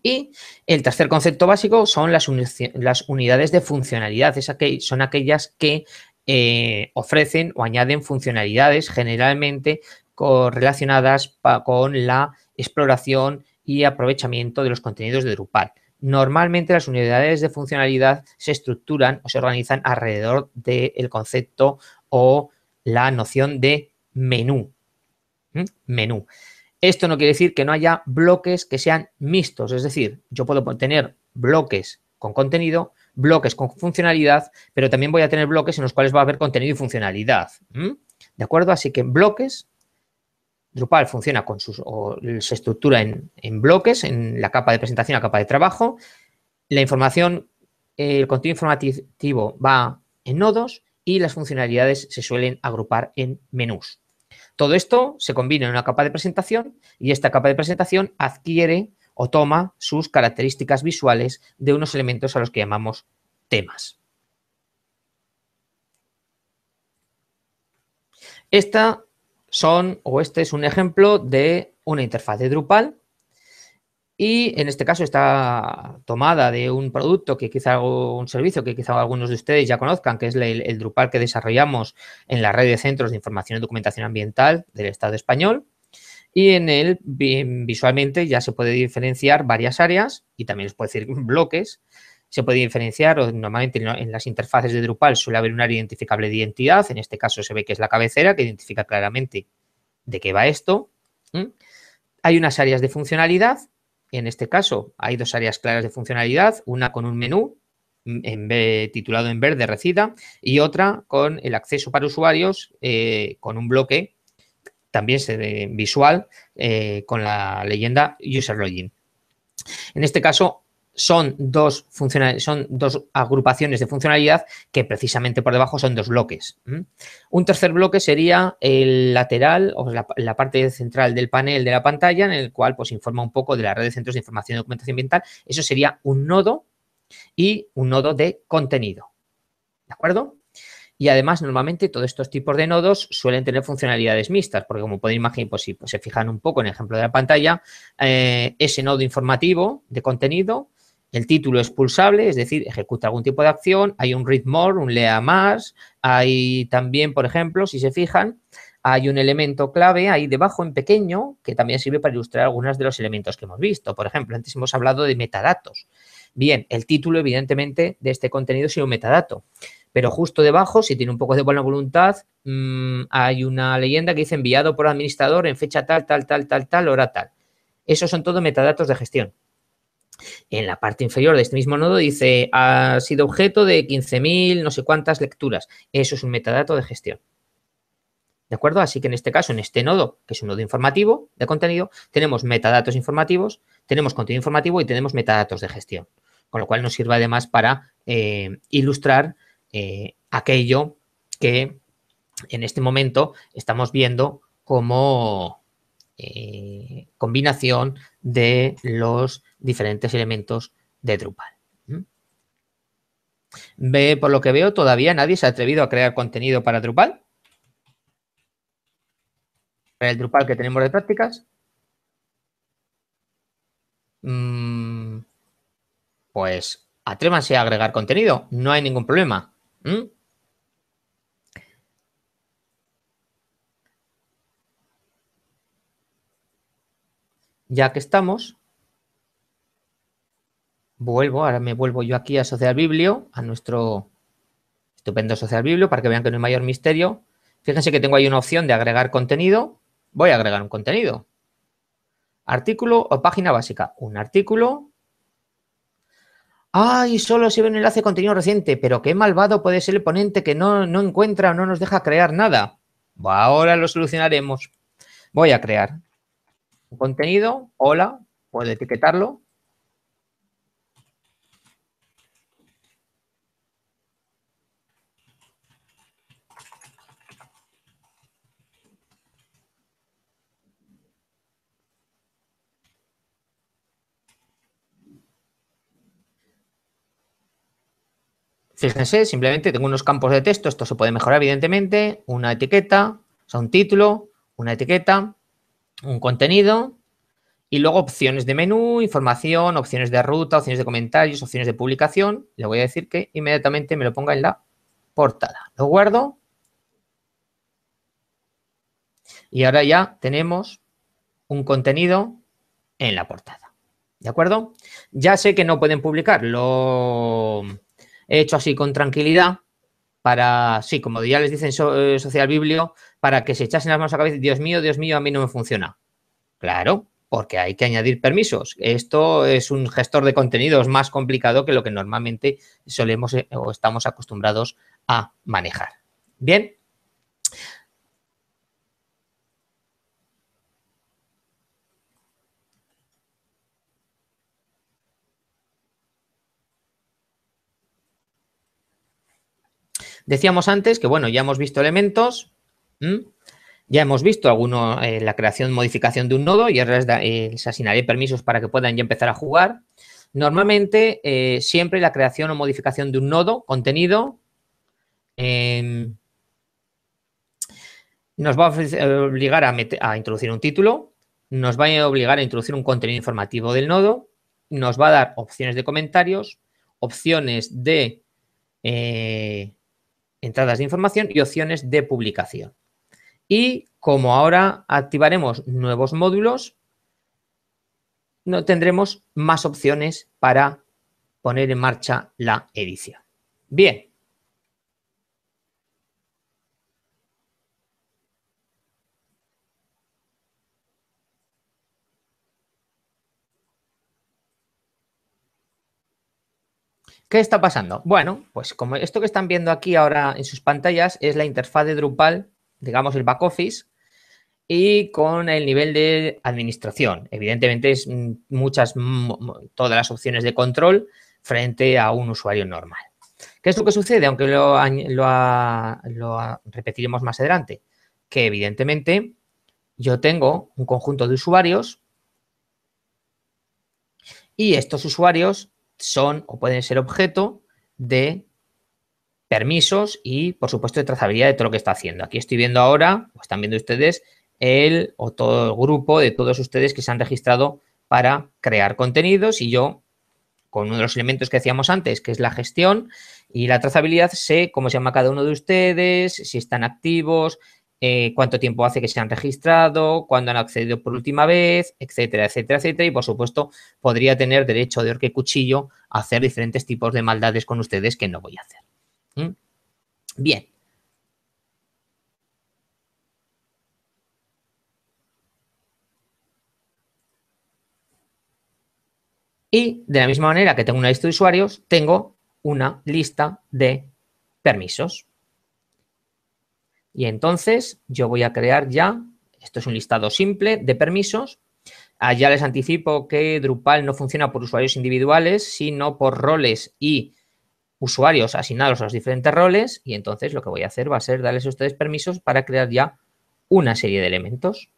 Y el tercer concepto básico son las, unidades de funcionalidad, son aquellas que eh, ofrecen o añaden funcionalidades generalmente relacionadas con la exploración y aprovechamiento de los contenidos de Drupal. Normalmente las unidades de funcionalidad se estructuran o se organizan alrededor del concepto o la noción de menú. Menú. Esto no quiere decir que no haya bloques que sean mixtos, es decir, yo puedo tener bloques con contenido, bloques con funcionalidad, pero también voy a tener bloques en los cuales va a haber contenido y funcionalidad. ¿De acuerdo? Así que bloques Drupal funciona con sus, o se estructura en, bloques, en la capa de presentación, la capa de trabajo. La información, el contenido informativo va en nodos y las funcionalidades se suelen agrupar en menús. Todo esto se combina en una capa de presentación y esta capa de presentación adquiere o toma sus características visuales de unos elementos a los que llamamos temas. Esta son, o este es un ejemplo de una interfaz de Drupal y en este caso está tomada de un producto que quizá un servicio que quizá algunos de ustedes ya conozcan, que es el, Drupal que desarrollamos en la red de centros de información y documentación ambiental del Estado español. Y en él visualmente ya se puede diferenciar varias áreas y también les puedo decir bloques se puede diferenciar o normalmente en las interfaces de Drupal suele haber un área identificable de identidad, en este caso se ve que es la cabecera que identifica claramente de qué va esto. Hay unas áreas de funcionalidad, en este caso hay dos áreas claras de funcionalidad, una con un menú titulado en verde recida y otra con el acceso para usuarios eh, con un bloque también se visual eh, con la leyenda user login. En este caso son dos, son dos agrupaciones de funcionalidad que precisamente por debajo son dos bloques. Un tercer bloque sería el lateral o la, parte central del panel de la pantalla en el cual pues informa un poco de la red de centros de información y documentación ambiental. Eso sería un nodo y un nodo de contenido. ¿De acuerdo? Y además, normalmente, todos estos tipos de nodos suelen tener funcionalidades mixtas, porque como pueden imaginar, pues si se fijan un poco en el ejemplo de la pantalla, eh, ese nodo informativo de contenido el título es pulsable, es decir, ejecuta algún tipo de acción, hay un read more, un lea más, hay también, por ejemplo, si se fijan, hay un elemento clave ahí debajo en pequeño que también sirve para ilustrar algunos de los elementos que hemos visto. Por ejemplo, antes hemos hablado de metadatos. Bien, el título evidentemente de este contenido es un metadato, pero justo debajo, si tiene un poco de buena voluntad, mm, hay una leyenda que dice enviado por administrador en fecha tal, tal, tal, tal, tal, hora tal. Esos son todos metadatos de gestión. En la parte inferior de este mismo nodo dice, ha sido objeto de 15.000 no sé cuántas lecturas. Eso es un metadato de gestión. ¿De acuerdo? Así que en este caso, en este nodo, que es un nodo informativo de contenido, tenemos metadatos informativos, tenemos contenido informativo y tenemos metadatos de gestión. Con lo cual nos sirve además para eh, ilustrar eh, aquello que en este momento estamos viendo como eh, combinación de los diferentes elementos de Drupal. Ve, por lo que veo, todavía nadie se ha atrevido a crear contenido para Drupal. Para el Drupal que tenemos de prácticas. Mm, pues atrévanse a agregar contenido, no hay ningún problema. Ya que estamos, Vuelvo, ahora me vuelvo yo aquí a Social Biblio, a nuestro estupendo Social Biblio, para que vean que no hay mayor misterio. Fíjense que tengo ahí una opción de agregar contenido. Voy a agregar un contenido. Artículo o página básica. Un artículo. ¡Ay! solo solo ve un enlace de contenido reciente. Pero qué malvado puede ser el ponente que no, no encuentra o no nos deja crear nada. Ahora lo solucionaremos. Voy a crear un contenido. Hola. Puedo etiquetarlo. Fíjense, simplemente tengo unos campos de texto, esto se puede mejorar evidentemente, una etiqueta, o sea, un título, una etiqueta, un contenido y luego opciones de menú, información, opciones de ruta, opciones de comentarios, opciones de publicación. Le voy a decir que inmediatamente me lo ponga en la portada. Lo guardo. Y ahora ya tenemos un contenido en la portada. ¿De acuerdo? Ya sé que no pueden publicarlo He hecho así con tranquilidad para, sí, como ya les dicen eh, Social Biblio, para que se echasen las manos a la cabeza, Dios mío, Dios mío, a mí no me funciona. Claro, porque hay que añadir permisos. Esto es un gestor de contenidos más complicado que lo que normalmente solemos eh, o estamos acostumbrados a manejar. Bien, Decíamos antes que, bueno, ya hemos visto elementos, ya hemos visto alguno, eh, la creación, modificación de un nodo, y ahora eh, les, asignaré permisos para que puedan ya empezar a jugar. Normalmente, eh, siempre la creación o modificación de un nodo, contenido, em, nos va a obligar a, introducir un título, nos va a obligar a introducir un contenido informativo del nodo, nos va a dar opciones de comentarios, opciones de entradas de información y opciones de publicación. Y como ahora activaremos nuevos módulos, no tendremos más opciones para poner en marcha la edición. Bien, ¿Qué está pasando? Bueno, pues como esto que están viendo aquí ahora en sus pantallas es la interfaz de Drupal, digamos el back office, y con el nivel de administración. Evidentemente es mm, muchas, mm, todas las opciones de control frente a un usuario normal. ¿Qué es lo que sucede? Aunque lo, lo repetiremos más adelante, que evidentemente yo tengo un conjunto de usuarios y estos usuarios son o pueden ser objeto de permisos y, por supuesto, de trazabilidad de todo lo que está haciendo. Aquí estoy viendo ahora, o están viendo ustedes, el o todo el grupo de todos ustedes que se han registrado para crear contenidos y yo, con uno de los elementos que hacíamos antes, que es la gestión y la trazabilidad, sé cómo se llama cada uno de ustedes, si están activos, eh, cuánto tiempo hace que se han registrado, cuándo han accedido por última vez, etcétera, etcétera, etcétera. Y por supuesto, podría tener derecho de orque cuchillo a hacer diferentes tipos de maldades con ustedes que no voy a hacer. ¿Mm? Bien. Y de la misma manera que tengo una lista de usuarios, tengo una lista de permisos. Y entonces yo voy a crear ya, esto es un listado simple de permisos. Allá ah, les anticipo que Drupal no funciona por usuarios individuales, sino por roles y usuarios asignados a los diferentes roles. Y entonces lo que voy a hacer va a ser darles a ustedes permisos para crear ya una serie de elementos.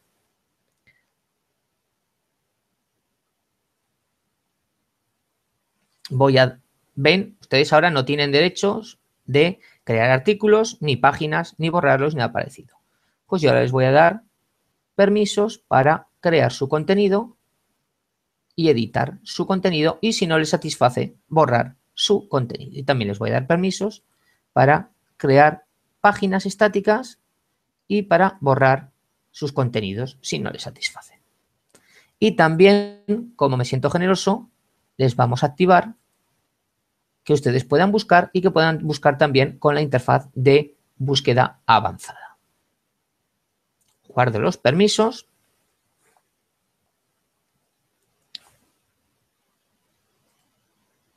Voy a... Ven, ustedes ahora no tienen derechos de crear artículos, ni páginas, ni borrarlos, ni nada parecido. Pues yo ahora les voy a dar permisos para crear su contenido y editar su contenido y si no les satisface, borrar su contenido. Y también les voy a dar permisos para crear páginas estáticas y para borrar sus contenidos si no les satisface. Y también, como me siento generoso, les vamos a activar que ustedes puedan buscar y que puedan buscar también con la interfaz de búsqueda avanzada. Guardo los permisos.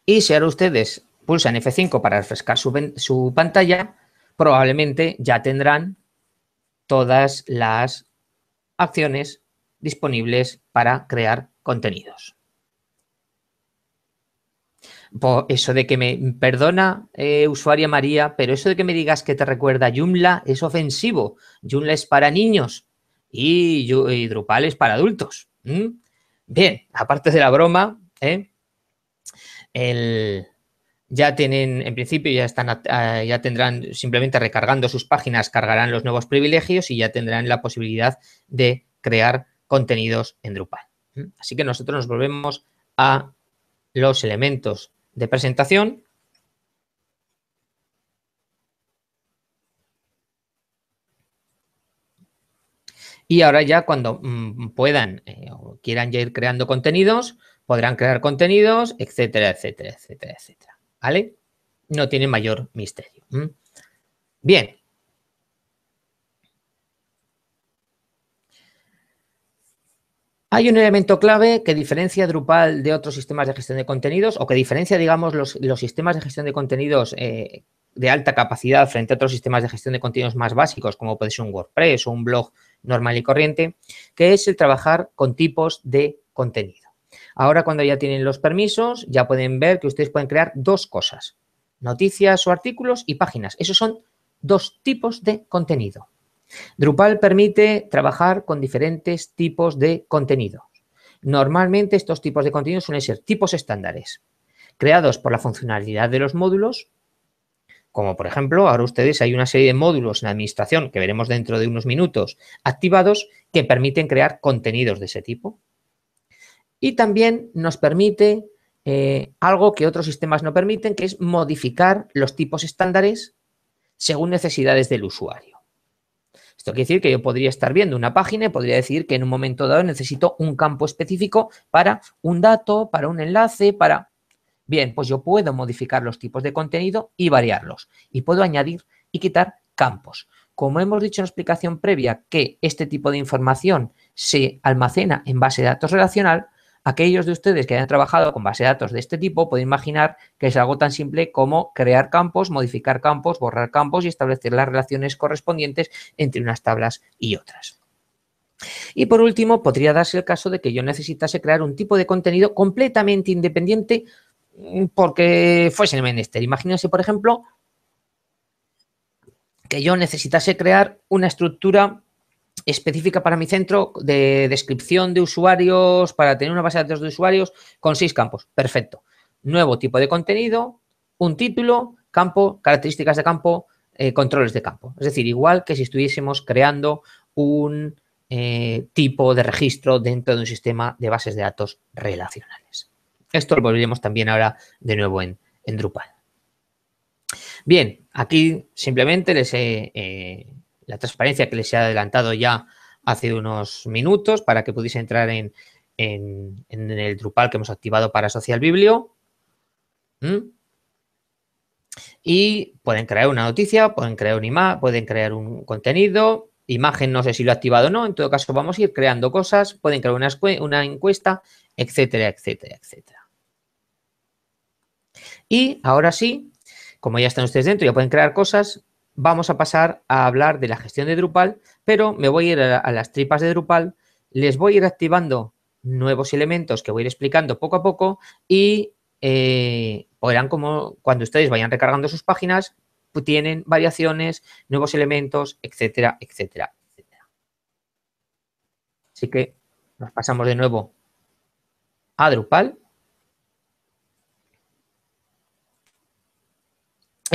Y si ahora ustedes pulsan F5 para refrescar su, su pantalla, probablemente ya tendrán todas las acciones disponibles para crear contenidos. Pues eso de que me perdona, eh, usuaria María, pero eso de que me digas que te recuerda Joomla es ofensivo. Joomla es para niños y, Drupal es para adultos. Bien, aparte de la broma, ¿eh? ya tienen, en principio ya están, ah, ya tendrán simplemente recargando sus páginas, cargarán los nuevos privilegios y ya tendrán la posibilidad de crear contenidos en Drupal. Así que nosotros nos volvemos a los elementos de presentación. Y ahora ya cuando mm, puedan eh, o quieran ya ir creando contenidos, podrán crear contenidos, etcétera, etcétera, etcétera, etcétera. ¿Vale? No tiene mayor misterio. Bien. Hay un elemento clave que diferencia Drupal de otros sistemas de gestión de contenidos o que diferencia, digamos, los, sistemas de gestión de contenidos eh, de alta capacidad frente a otros sistemas de gestión de contenidos más básicos, como puede ser un WordPress o un blog normal y corriente, que es el trabajar con tipos de contenido. Ahora, cuando ya tienen los permisos, ya pueden ver que ustedes pueden crear dos cosas, noticias o artículos y páginas. Esos son dos tipos de contenido. Drupal permite trabajar con diferentes tipos de contenido. Normalmente estos tipos de contenido suelen ser tipos estándares, creados por la funcionalidad de los módulos, como por ejemplo, ahora ustedes hay una serie de módulos en administración que veremos dentro de unos minutos activados que permiten crear contenidos de ese tipo. Y también nos permite eh, algo que otros sistemas no permiten, que es modificar los tipos estándares según necesidades del usuario. Esto quiere decir que yo podría estar viendo una página y podría decir que en un momento dado necesito un campo específico para un dato, para un enlace, para... Bien, pues yo puedo modificar los tipos de contenido y variarlos. Y puedo añadir y quitar campos. Como hemos dicho en la explicación previa que este tipo de información se almacena en base de datos relacional, Aquellos de ustedes que hayan trabajado con base de datos de este tipo pueden imaginar que es algo tan simple como crear campos, modificar campos, borrar campos y establecer las relaciones correspondientes entre unas tablas y otras. Y por último, podría darse el caso de que yo necesitase crear un tipo de contenido completamente independiente mm, porque fuese el menester. Imagínense, por ejemplo, que yo necesitase crear una estructura específica para mi centro de descripción de usuarios, para tener una base de datos de usuarios con seis campos. Perfecto. Nuevo tipo de contenido, un título, campo, características de campo, eh, controles de campo. Es decir, igual que si estuviésemos creando un eh, tipo de registro dentro de un sistema de bases de datos relacionales. Esto lo volveremos también ahora de nuevo en, Drupal. Bien, aquí simplemente les he eh, la transparencia que les he adelantado ya hace unos minutos para que pudiese entrar en, el Drupal que hemos activado para Social Biblio. ¿Mm? Y pueden crear una noticia, pueden crear un imagen pueden crear un contenido, imagen, no sé si lo he activado o no, en todo caso vamos a ir creando cosas, pueden crear una, una encuesta, etcétera, etcétera, etcétera. Y ahora sí, como ya están ustedes dentro, ya pueden crear cosas, vamos a pasar a hablar de la gestión de Drupal, pero me voy a ir a, las tripas de Drupal, les voy a ir activando nuevos elementos que voy a ir explicando poco a poco y eh, podrán como cuando ustedes vayan recargando sus páginas, pues, tienen variaciones, nuevos elementos, etcétera, etcétera, etcétera. Así que nos pasamos de nuevo a Drupal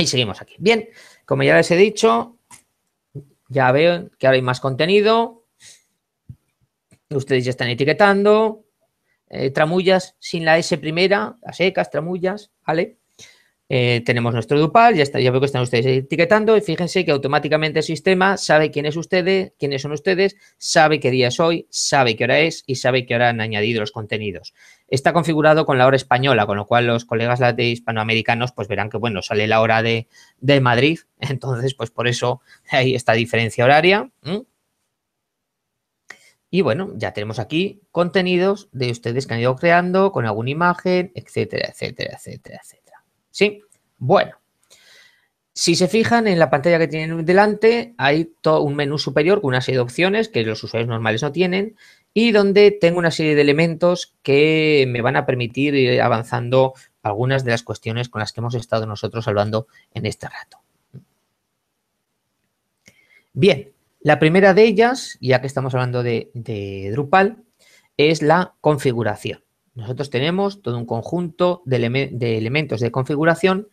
Y seguimos aquí. Bien, como ya les he dicho, ya veo que ahora hay más contenido. Ustedes ya están etiquetando. Eh, tramullas sin la S primera, las secas, tramullas, ¿vale? Eh, tenemos nuestro Dupal, ya, está, ya veo que están ustedes etiquetando y fíjense que automáticamente el sistema sabe quién es ustedes, quiénes son ustedes, sabe qué día es hoy, sabe qué hora es y sabe qué hora han añadido los contenidos. Está configurado con la hora española, con lo cual los colegas de hispanoamericanos pues verán que, bueno, sale la hora de, Madrid, [LAUGHS] entonces pues por eso hay esta diferencia horaria. Y bueno, ya tenemos aquí contenidos de ustedes que han ido creando con alguna imagen, etcétera, etcétera, etcétera, etcétera. ¿Sí? Bueno. Si se fijan en la pantalla que tienen delante, hay todo un menú superior con una serie de opciones que los usuarios normales no tienen y donde tengo una serie de elementos que me van a permitir ir avanzando algunas de las cuestiones con las que hemos estado nosotros hablando en este rato. Bien, la primera de ellas, ya que estamos hablando de, de Drupal, es la configuración. Nosotros tenemos todo un conjunto de, elementos de configuración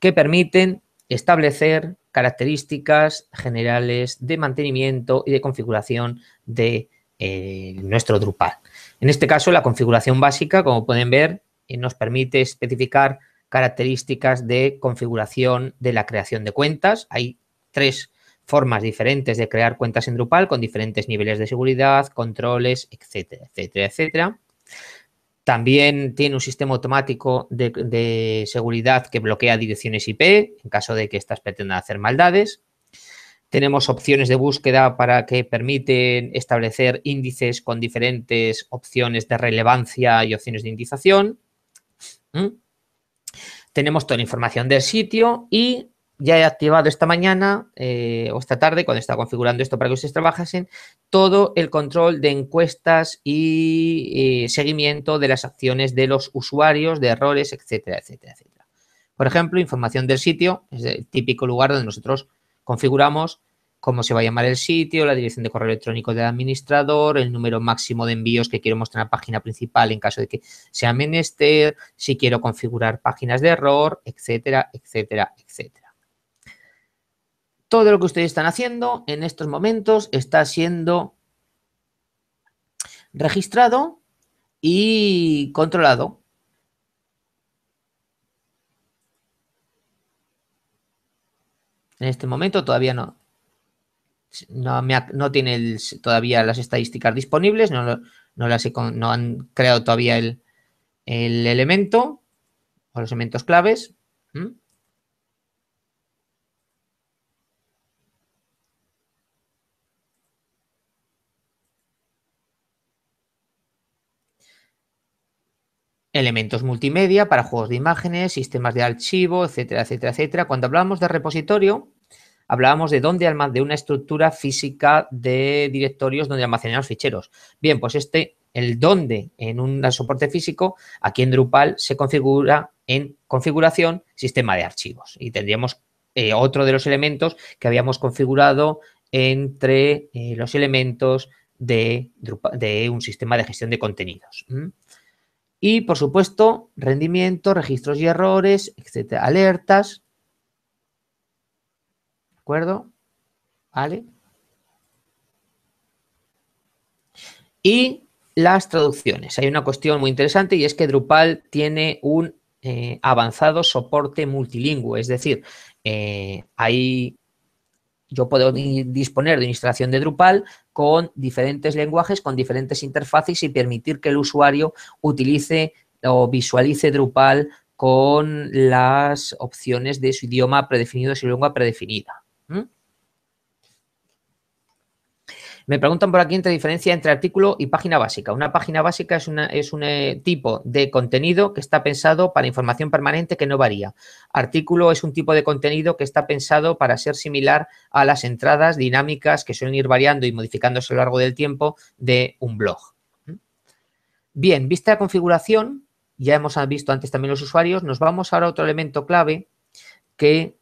que permiten establecer características generales de mantenimiento y de configuración de eh, nuestro Drupal. En este caso, la configuración básica, como pueden ver, eh, nos permite especificar características de configuración de la creación de cuentas. Hay tres formas diferentes de crear cuentas en Drupal con diferentes niveles de seguridad, controles, etcétera, etcétera, etcétera. También tiene un sistema automático de, seguridad que bloquea direcciones IP en caso de que estas pretendan hacer maldades. Tenemos opciones de búsqueda para que permiten establecer índices con diferentes opciones de relevancia y opciones de indización. Tenemos toda la información del sitio y ya he activado esta mañana eh, o esta tarde, cuando estaba configurando esto para que ustedes trabajasen, todo el control de encuestas y eh, seguimiento de las acciones de los usuarios, de errores, etcétera, etcétera, etcétera. Por ejemplo, información del sitio, es el típico lugar donde nosotros configuramos cómo se va a llamar el sitio, la dirección de correo electrónico del administrador, el número máximo de envíos que quiero mostrar en la página principal en caso de que sea menester, si quiero configurar páginas de error, etcétera, etcétera, etcétera todo lo que ustedes están haciendo en estos momentos está siendo registrado y controlado. En este momento todavía no, no, tiene todavía las estadísticas disponibles, no, no, las no han creado todavía el, el elemento o los elementos claves. elementos multimedia para juegos de imágenes, sistemas de archivo, etcétera, etcétera, etcétera. Cuando hablábamos de repositorio, hablábamos de dónde de una estructura física de directorios donde almacenamos ficheros. Bien, pues este, el dónde en un soporte físico, aquí en Drupal se configura en configuración sistema de archivos. Y tendríamos eh, otro de los elementos que habíamos configurado entre eh, los elementos de, de, un sistema de gestión de contenidos. Y, por supuesto, rendimiento, registros y errores, etcétera, alertas. ¿De acuerdo? ¿Vale? Y las traducciones. Hay una cuestión muy interesante y es que Drupal tiene un eh, avanzado soporte multilingüe, es decir, eh, hay yo puedo disponer de una instalación de Drupal con diferentes lenguajes, con diferentes interfaces y permitir que el usuario utilice o visualice Drupal con las opciones de su idioma predefinido, su lengua predefinida. Me preguntan por aquí entre diferencia entre artículo y página básica. Una página básica es, es un eh, tipo de contenido que está pensado para información permanente que no varía. Artículo es un tipo de contenido que está pensado para ser similar a las entradas dinámicas que suelen ir variando y modificándose a lo largo del tiempo de un blog. Bien, vista la configuración, ya hemos visto antes también los usuarios, nos vamos ahora a otro elemento clave que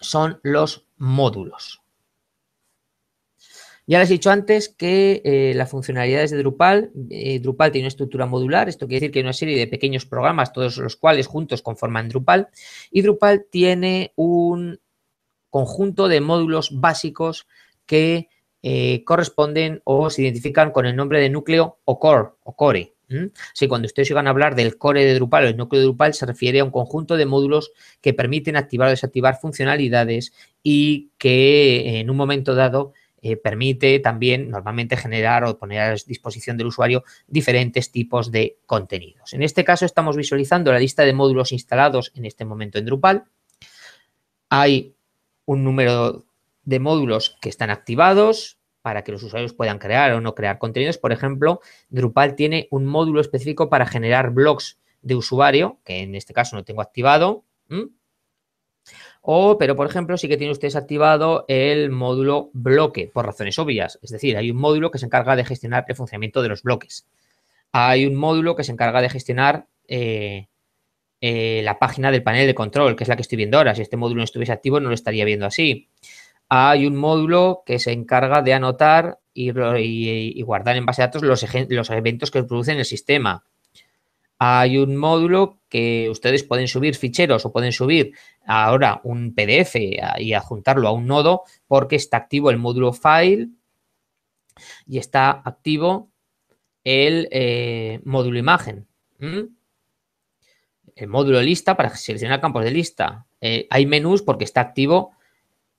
son los módulos. Ya les he dicho antes que eh, las funcionalidades de Drupal, eh, Drupal tiene una estructura modular, esto quiere decir que hay una serie de pequeños programas, todos los cuales juntos conforman Drupal, y Drupal tiene un conjunto de módulos básicos que eh, corresponden o se identifican con el nombre de núcleo o core, o core. cuando ustedes a hablar del core de Drupal o el núcleo de Drupal se refiere a un conjunto de módulos que permiten activar o desactivar funcionalidades y que en un momento dado eh, permite también normalmente generar o poner a disposición del usuario diferentes tipos de contenidos. En este caso estamos visualizando la lista de módulos instalados en este momento en Drupal. Hay un número de módulos que están activados para que los usuarios puedan crear o no crear contenidos. Por ejemplo, Drupal tiene un módulo específico para generar blogs de usuario, que en este caso no tengo activado, o, pero por ejemplo, sí que tiene usted activado el módulo bloque, por razones obvias. Es decir, hay un módulo que se encarga de gestionar el funcionamiento de los bloques. Hay un módulo que se encarga de gestionar eh, eh, la página del panel de control, que es la que estoy viendo ahora. Si este módulo no estuviese activo, no lo estaría viendo así. Hay un módulo que se encarga de anotar y, guardar en base de datos los, los eventos que producen el sistema hay un módulo que ustedes pueden subir ficheros o pueden subir ahora un PDF y adjuntarlo a un nodo porque está activo el módulo file y está activo el eh, módulo imagen. El módulo lista para seleccionar campos de lista. Eh, hay menús porque está activo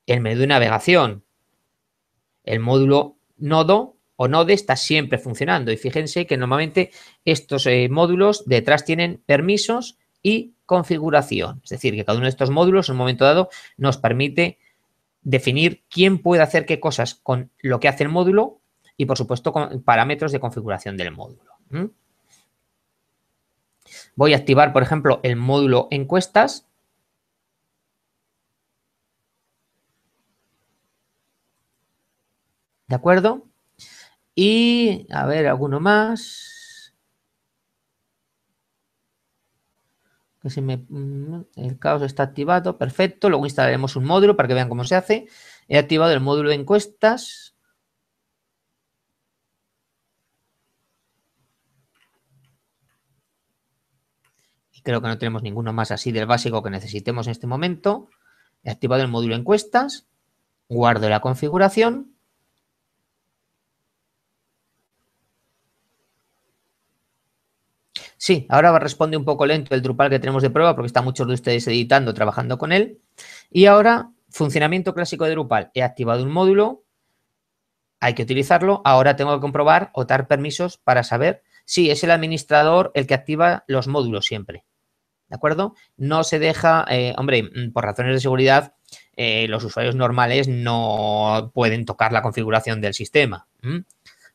el menú de navegación. El módulo nodo o node está siempre funcionando. Y fíjense que normalmente estos eh, módulos detrás tienen permisos y configuración. Es decir, que cada uno de estos módulos en un momento dado nos permite definir quién puede hacer qué cosas con lo que hace el módulo y, por supuesto, con parámetros de configuración del módulo. Voy a activar, por ejemplo, el módulo encuestas. ¿De acuerdo? Y, a ver, alguno más. Que mm, el caos está activado, perfecto. Luego instalaremos un módulo para que vean cómo se hace. He activado el módulo de encuestas. Y creo que no tenemos ninguno más así del básico que necesitemos en este momento. He activado el módulo de encuestas. Guardo la configuración Sí, ahora responde un poco lento el Drupal que tenemos de prueba porque está muchos de ustedes editando, trabajando con él. Y ahora, funcionamiento clásico de Drupal. He activado un módulo, hay que utilizarlo. Ahora tengo que comprobar o dar permisos para saber si es el administrador el que activa los módulos siempre. ¿De acuerdo? No se deja, eh, hombre, mm, por razones de seguridad, eh, los usuarios normales no pueden tocar la configuración del sistema.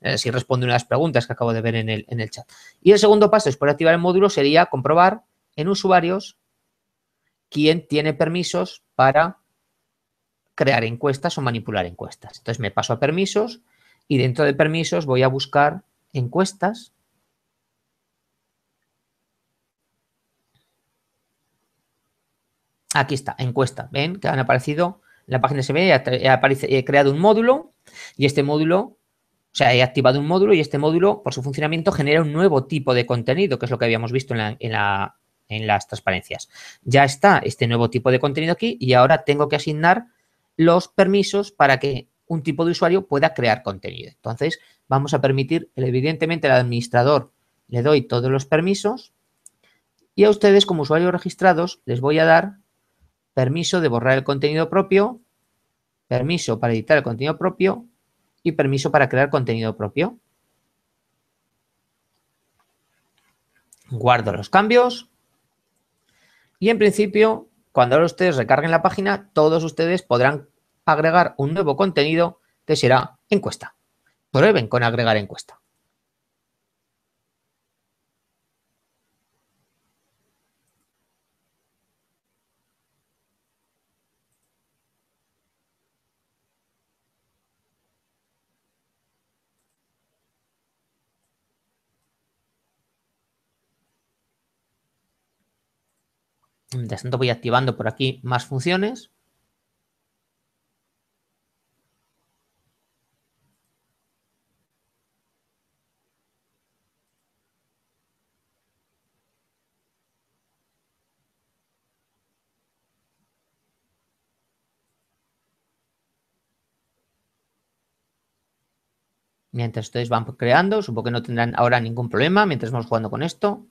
Eh, si responde una de las preguntas que acabo de ver en el, chat. Y el segundo paso, después de activar el módulo, sería comprobar en usuarios quién tiene permisos para crear encuestas o manipular encuestas. Entonces me paso a permisos y dentro de permisos voy a buscar encuestas. Aquí está, encuesta. ¿Ven? Que han aparecido en la página se ve, he, he creado un módulo y este módulo o sea, he activado un módulo y este módulo, por su funcionamiento, genera un nuevo tipo de contenido, que es lo que habíamos visto en, las transparencias. Ya está este nuevo tipo de contenido aquí y ahora tengo que asignar los permisos para que un tipo de usuario pueda crear contenido. Entonces, vamos a permitir, evidentemente, al administrador le doy todos los permisos y a ustedes, como usuarios registrados, les voy a dar permiso de borrar el contenido propio, permiso para editar el contenido propio y permiso para crear contenido propio. Guardo los cambios. Y en principio, cuando ustedes recarguen la página, todos ustedes podrán agregar un nuevo contenido que será encuesta. Prueben con agregar encuesta. Mientras tanto voy activando por aquí más funciones. Mientras ustedes van creando, supongo que no tendrán ahora ningún problema mientras vamos jugando con esto.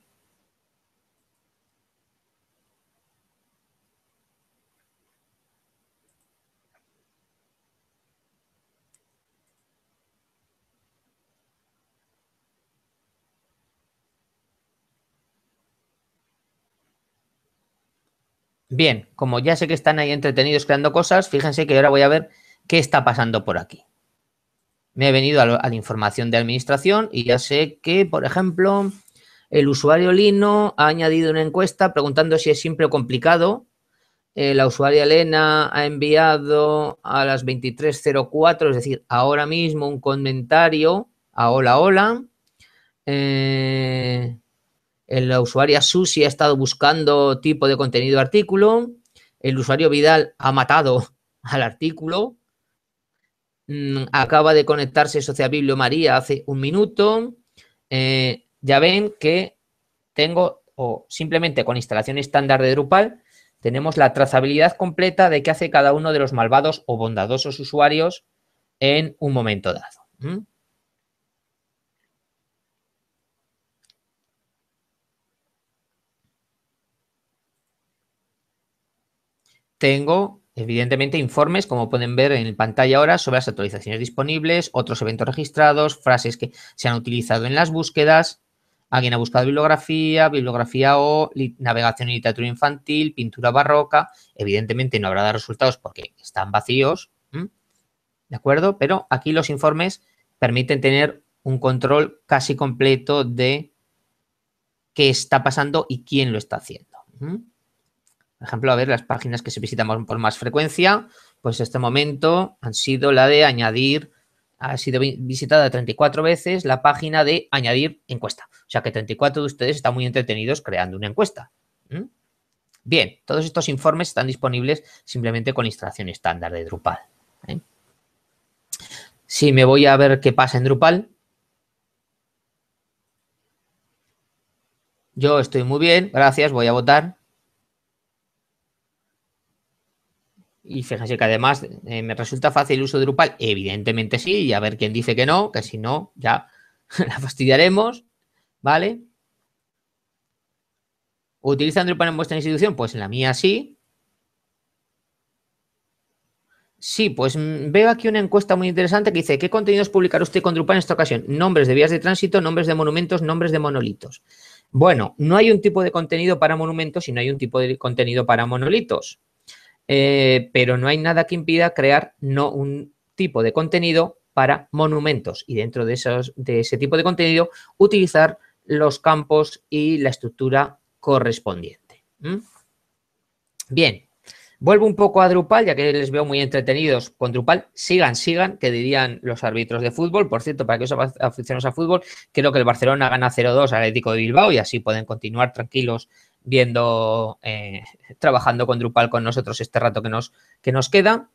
Bien, como ya sé que están ahí entretenidos creando cosas, fíjense que ahora voy a ver qué está pasando por aquí. Me he venido a, la información de administración y ya sé que, por ejemplo, el usuario Lino ha añadido una encuesta preguntando si es simple o complicado. Eh, la usuaria Elena ha enviado a las 23.04, es decir, ahora mismo un comentario a ah, hola, hola. Eh, el usuario Susi ha estado buscando tipo de contenido artículo. El usuario Vidal ha matado [LAUGHS] al artículo. Mm, acaba de conectarse Socia Biblio María hace un minuto. Eh, ya ven que tengo, o simplemente con instalación estándar de Drupal, tenemos la trazabilidad completa de qué hace cada uno de los malvados o bondadosos usuarios en un momento dado. tengo, evidentemente, informes, como pueden ver en pantalla ahora, sobre las actualizaciones disponibles, otros eventos registrados, frases que se han utilizado en las búsquedas. Alguien ha buscado bibliografía, bibliografía O, navegación y literatura infantil, pintura barroca. Evidentemente no habrá dado resultados porque están vacíos, ¿de acuerdo? Pero aquí los informes permiten tener un control casi completo de qué está pasando y quién lo está haciendo. Por ejemplo, a ver, las páginas que se visitan por más frecuencia, pues este momento han sido la de añadir, ha sido visitada 34 veces la página de añadir encuesta. O sea que 34 de ustedes están muy entretenidos creando una encuesta. Bien, todos estos informes están disponibles simplemente con instalación estándar de Drupal. ¿eh? Si me voy a ver qué pasa en Drupal, yo estoy muy bien, gracias, voy a votar. Y fíjense que además eh, me resulta fácil el uso de Drupal. Evidentemente sí, y a ver quién dice que no, que si no, ya [LAUGHS] la fastidiaremos. ¿Vale? ¿Utilizan Drupal en vuestra institución? Pues en la mía sí. Sí, pues mm, veo aquí una encuesta muy interesante que dice, ¿qué contenidos publicará usted con Drupal en esta ocasión? Nombres de vías de tránsito, nombres de monumentos, nombres de monolitos. Bueno, no hay un tipo de contenido para monumentos y no hay un tipo de contenido para monolitos. Eh, pero no hay nada que impida crear no un tipo de contenido para monumentos y dentro de, esos, de ese tipo de contenido utilizar los campos y la estructura correspondiente. ¿Mm? Bien, vuelvo un poco a Drupal, ya que les veo muy entretenidos con Drupal. Sigan, sigan, que dirían los árbitros de fútbol. Por cierto, para que os aficionados a fútbol, creo que el Barcelona gana 0-2 al Atlético de Bilbao y así pueden continuar tranquilos viendo, eh, trabajando con Drupal con nosotros este rato que nos, que nos queda.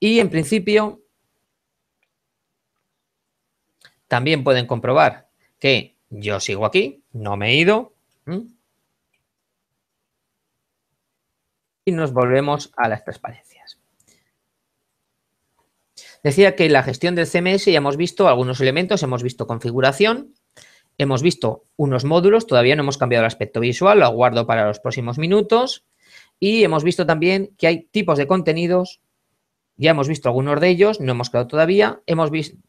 Y en principio, también pueden comprobar que yo sigo aquí, no me he ido. Y nos volvemos a las transparencias. Decía que la gestión del CMS ya hemos visto algunos elementos, hemos visto configuración, hemos visto unos módulos, todavía no hemos cambiado el aspecto visual, lo aguardo para los próximos minutos. Y hemos visto también que hay tipos de contenidos, ya hemos visto algunos de ellos, no hemos quedado todavía.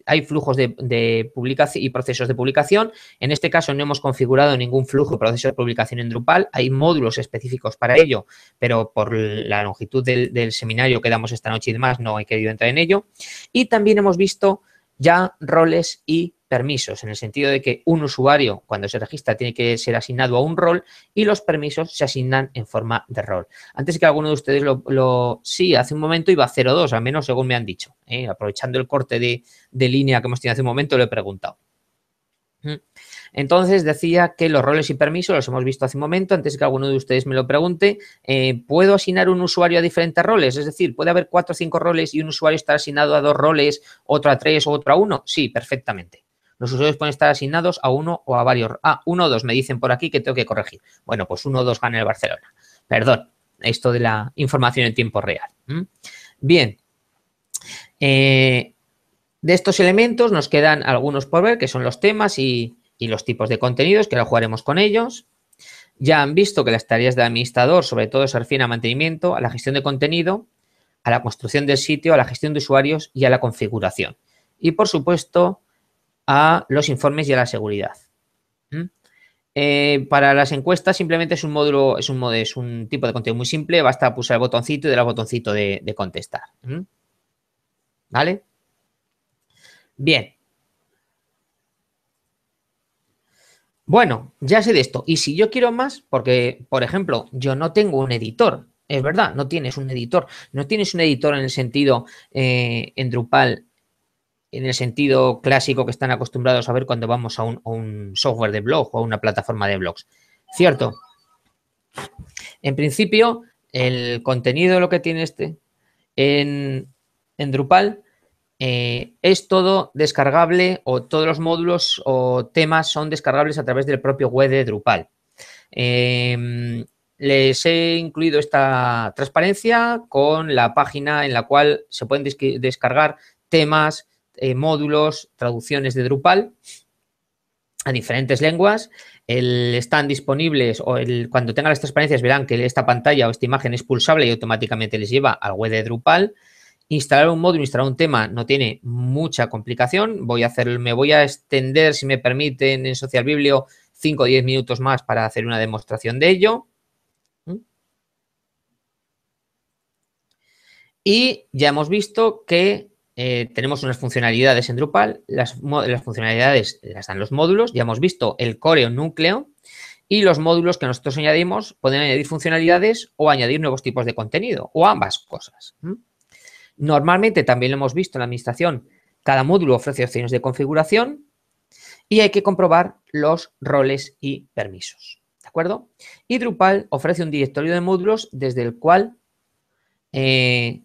hay flujos de, publicación y procesos de publicación. En este caso no hemos configurado ningún flujo o proceso de publicación en Drupal. Hay módulos específicos para ello, pero por la longitud del, del seminario que damos esta noche y demás no he querido entrar en ello. Y también hemos visto ya roles y permisos, en el sentido de que un usuario cuando se registra tiene que ser asignado a un rol y los permisos se asignan en forma de rol. Antes que alguno de ustedes lo, sí, hace un momento iba a 0,2, al menos según me han dicho. ¿eh? Aprovechando el corte de, línea que hemos tenido hace un momento, lo he preguntado. Mm. Entonces decía que los roles y permisos los hemos visto hace un momento, antes que alguno de ustedes me lo pregunte, eh, ¿puedo asignar un usuario a diferentes roles? Es decir, ¿puede haber cuatro o cinco roles y un usuario estar asignado a dos roles, otro a tres o otro a uno? Sí, perfectamente. Los usuarios pueden estar asignados a uno o a varios. Ah, uno o dos, me dicen por aquí que tengo que corregir. Bueno, pues uno o dos gana el Barcelona. Perdón, esto de la información en tiempo real. Bien. Eh, de estos elementos nos quedan algunos por ver, que son los temas y, y los tipos de contenidos, que ahora jugaremos con ellos. Ya han visto que las tareas del administrador, sobre todo, se refieren a mantenimiento, a la gestión de contenido, a la construcción del sitio, a la gestión de usuarios y a la configuración. Y, por supuesto, a los informes y a la seguridad. ¿Mm? Eh, para las encuestas simplemente es un módulo, es un, es un tipo de contenido muy simple, basta pulsar el botoncito y dar al botoncito de, contestar. ¿Mm? ¿Vale? Bien. Bueno, ya sé de esto. Y si yo quiero más, porque, por ejemplo, yo no tengo un editor, es verdad, no tienes un editor. No tienes un editor en el sentido eh, en Drupal en el sentido clásico que están acostumbrados a ver cuando vamos a un, software de blog o a una plataforma de blogs. Cierto. En principio, el contenido, lo que tiene este en, Drupal, eh, es todo descargable o todos los módulos o temas son descargables a través del propio web de Drupal. Em, les he incluido esta transparencia con la página en la cual se pueden descargar temas, eh, módulos, traducciones de Drupal a diferentes lenguas. están disponibles o el, cuando tengan estas transparencias verán que esta pantalla o esta imagen es pulsable y automáticamente les lleva al web de Drupal. Instalar un módulo, instalar un tema no tiene mucha complicación. Voy a hacer, me voy a extender, si me permiten, en Social Biblio 5 o 10 minutos más para hacer una demostración de ello. Y ya hemos visto que eh, tenemos unas funcionalidades en Drupal, las, las, funcionalidades las dan los módulos, ya hemos visto el core o núcleo, y los módulos que nosotros añadimos pueden añadir funcionalidades o añadir nuevos tipos de contenido, o ambas cosas. Normalmente, también lo hemos visto en la administración, cada módulo ofrece opciones de configuración y hay que comprobar los roles y permisos. ¿De acuerdo? Y Drupal ofrece un directorio de módulos desde el cual eh,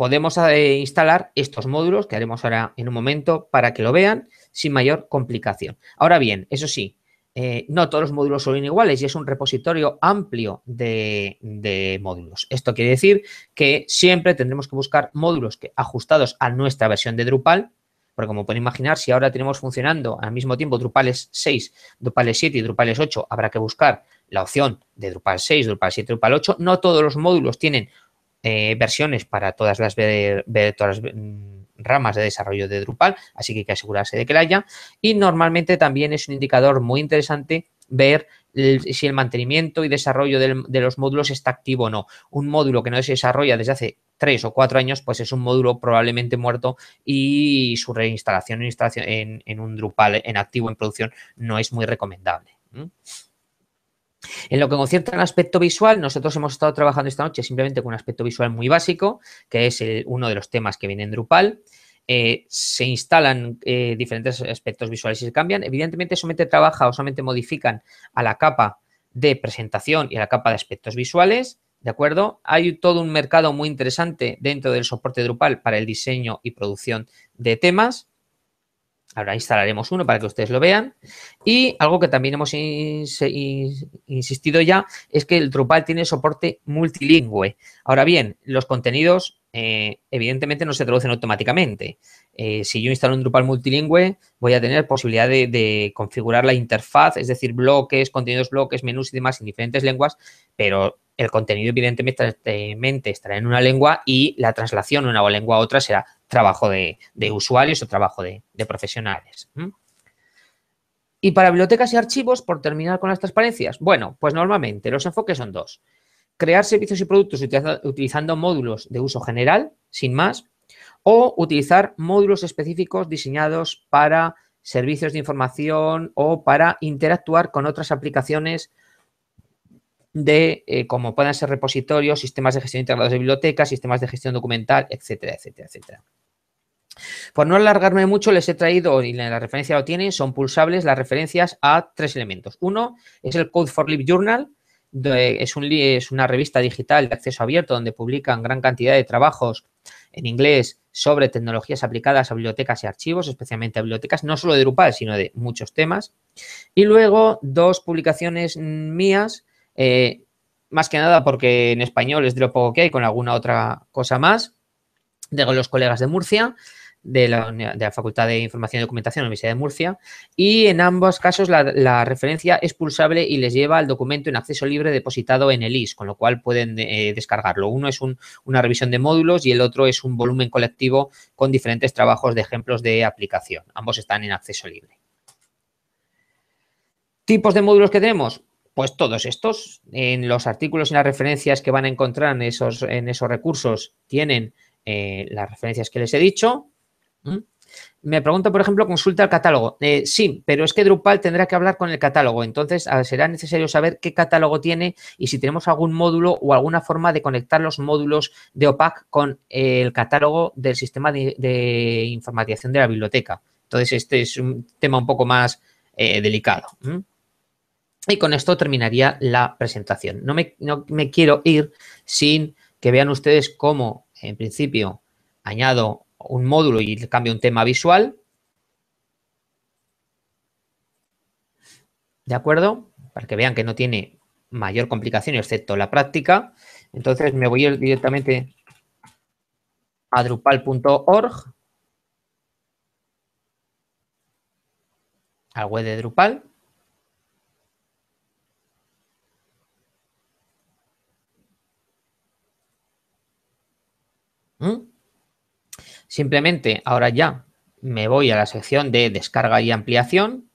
podemos eh, instalar estos módulos que haremos ahora en un momento para que lo vean sin mayor complicación. Ahora bien, eso sí, eh, no todos los módulos son iguales y es un repositorio amplio de, módulos. Esto quiere decir que siempre tendremos que buscar módulos que, ajustados a nuestra versión de Drupal, porque como pueden imaginar, si ahora tenemos funcionando al mismo tiempo Drupal 6, Drupal 7 y Drupal 8, habrá que buscar la opción de Drupal 6, Drupal 7, Drupal 8. No todos los módulos tienen eh, versiones para todas las, todas las mm, ramas de desarrollo de Drupal, así que hay que asegurarse de que la haya. Y normalmente también es un indicador muy interesante ver si el mantenimiento y desarrollo de los módulos está activo o no. Un módulo que no se desarrolla desde hace tres o cuatro años, pues es un módulo probablemente muerto y su reinstalación en, un Drupal en activo, en producción, no es muy recomendable. En lo que concierne al aspecto visual, nosotros hemos estado trabajando esta noche simplemente con un aspecto visual muy básico, que es uno de los temas que viene en Drupal. Eh, se instalan eh, diferentes aspectos visuales y se cambian. Evidentemente, solamente trabaja o solamente modifican a la capa de presentación y a la capa de aspectos visuales. ¿De acuerdo? Hay todo un mercado muy interesante dentro del soporte Drupal para el diseño y producción de temas. Ahora instalaremos uno para que ustedes lo vean. Y algo que también hemos insistido ya es que el Drupal tiene soporte multilingüe. Ahora bien, los contenidos eh, evidentemente no se traducen automáticamente. Eh, si yo instalo un Drupal multilingüe, voy a tener posibilidad de, de, configurar la interfaz, es decir, bloques, contenidos bloques, menús y demás en diferentes lenguas, pero el contenido evidentemente estará en una lengua y la traslación de una lengua a otra será trabajo de, usuarios o trabajo de, profesionales. Y para bibliotecas y archivos, por terminar con las transparencias, bueno, pues normalmente los enfoques son dos. Crear servicios y productos utilizando módulos de uso general, sin más, o utilizar módulos específicos diseñados para servicios de información o para interactuar con otras aplicaciones de cómo eh, como puedan ser repositorios, sistemas de gestión integrados de bibliotecas, sistemas de gestión documental, etcétera, etcétera, etcétera. Por no alargarme mucho, les he traído, y la referencia lo tienen, son pulsables las referencias a tres elementos. Uno es el Code for Lib Journal, es, es, una revista digital de acceso abierto donde publican gran cantidad de trabajos en inglés sobre tecnologías aplicadas a bibliotecas y archivos, especialmente a bibliotecas, no solo de Drupal, sino de muchos temas. Y luego dos publicaciones mías eh, más que nada porque en español es de lo poco que hay, con alguna otra cosa más, de los colegas de Murcia, de la, Facultad de Información y Documentación de la Universidad de Murcia, y en ambos casos la, referencia es pulsable y les lleva al documento en acceso libre depositado en el IS, con lo cual pueden eh, descargarlo. Uno es una revisión de módulos y el otro es un volumen colectivo con diferentes trabajos de ejemplos de aplicación. Ambos están en acceso libre. ¿Tipos de módulos que tenemos? pues todos estos, en los artículos y las referencias que van a encontrar en esos, en esos recursos, tienen eh, las referencias que les he dicho. Me pregunta, por ejemplo, consulta el catálogo. Eh, sí, pero es que Drupal tendrá que hablar con el catálogo, entonces ah, será necesario saber qué catálogo tiene y si tenemos algún módulo o alguna forma de conectar los módulos de OPAC con eh, el catálogo del sistema de, informatización de la biblioteca. Entonces, este es un tema un poco más delicado. Y con esto terminaría la presentación. No me, no me quiero ir sin que vean ustedes cómo, en principio, añado un módulo y cambio un tema visual. ¿De acuerdo? Para que vean que no tiene mayor complicación excepto la práctica. Entonces me voy a ir directamente a drupal.org, al web de Drupal. ¿Mm? Simplemente ahora ya me voy a la sección de descarga y ampliación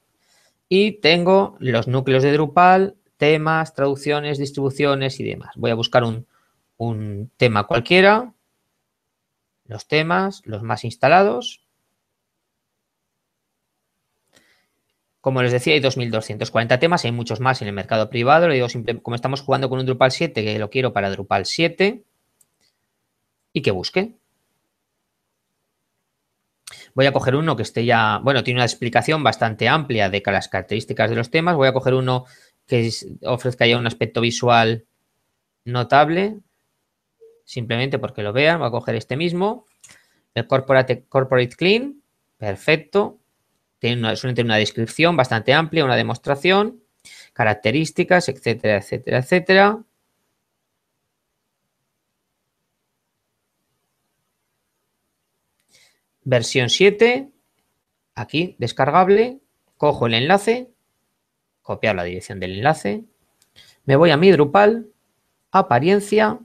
y tengo los núcleos de Drupal, temas, traducciones, distribuciones y demás. Voy a buscar un, tema cualquiera, los temas, los más instalados. Como les decía, hay 2.240 temas, hay muchos más en el mercado privado. como estamos jugando con un Drupal 7, que lo quiero para Drupal 7, y que busque. Voy a coger uno que esté ya, bueno, tiene una explicación bastante amplia de las características de los temas. Voy a coger uno que ofrezca ya un aspecto visual notable, simplemente porque lo vean. Voy a coger este mismo, el Corporate, Clean, perfecto. Tiene una, tener una descripción bastante amplia, una demostración, características, etcétera, etcétera, etcétera. versión 7, aquí, descargable, cojo el enlace, copiar la dirección del enlace, me voy a mi Drupal, apariencia,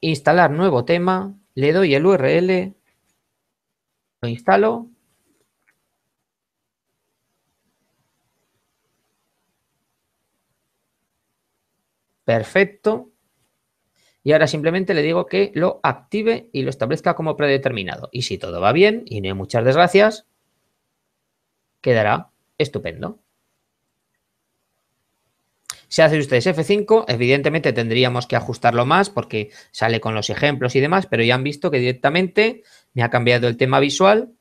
instalar nuevo tema, le doy el URL, lo instalo, perfecto, y ahora simplemente le digo que lo active y lo establezca como predeterminado. Y si todo va bien y no hay muchas desgracias, quedará estupendo. Si hace ustedes F5, evidentemente tendríamos que ajustarlo más porque sale con los ejemplos y demás, pero ya han visto que directamente me ha cambiado el tema visual.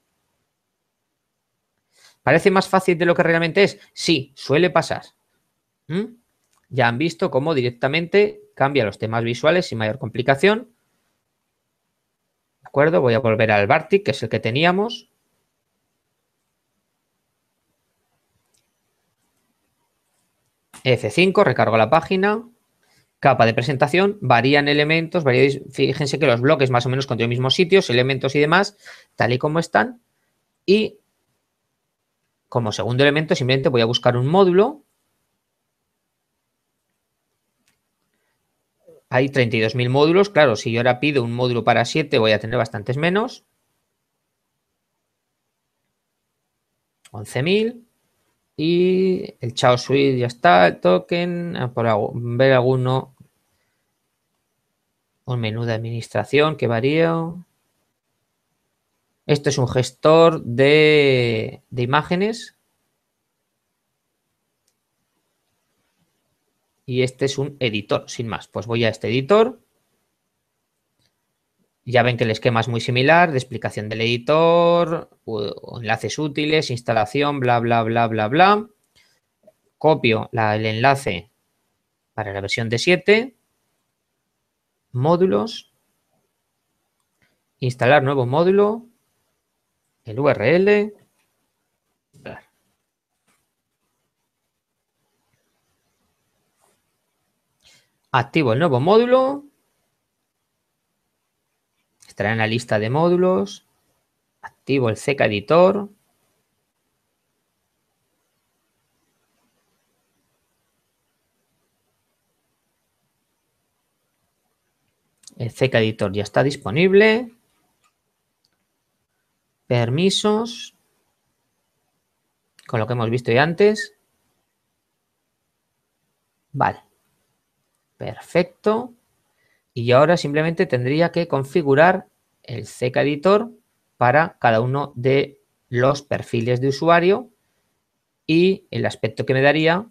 ¿Parece más fácil de lo que realmente es? Sí, suele pasar. ¿Mm? Ya han visto cómo directamente cambia los temas visuales sin mayor complicación. ¿De acuerdo? Voy a volver al Bartik, que es el que teníamos. F5, recargo la página. Capa de presentación, varían elementos, fíjense que los bloques más o menos contienen mismos sitios, elementos y demás, tal y como están. Y como segundo elemento simplemente voy a buscar un módulo Hay 32.000 módulos. Claro, si yo ahora pido un módulo para 7, voy a tener bastantes menos. 11.000. Y el Chao Suite ya está. El token, ah, por ver alguno. Un menú de administración que varía. Esto es un gestor de, de imágenes y este es un editor, sin más. Pues voy a este editor. Ya ven que el esquema es muy similar, de explicación del editor, enlaces útiles, instalación, bla, bla, bla, bla, bla. Copio el enlace para la versión de 7, módulos, instalar nuevo módulo, el URL, Activo el nuevo módulo. Estará en la lista de módulos. Activo el CK Editor. El CK Editor ya está disponible. Permisos. Con lo que hemos visto ya antes. Vale. Perfecto. Y ahora simplemente tendría que configurar el CK Editor para cada uno de los perfiles de usuario y el aspecto que me daría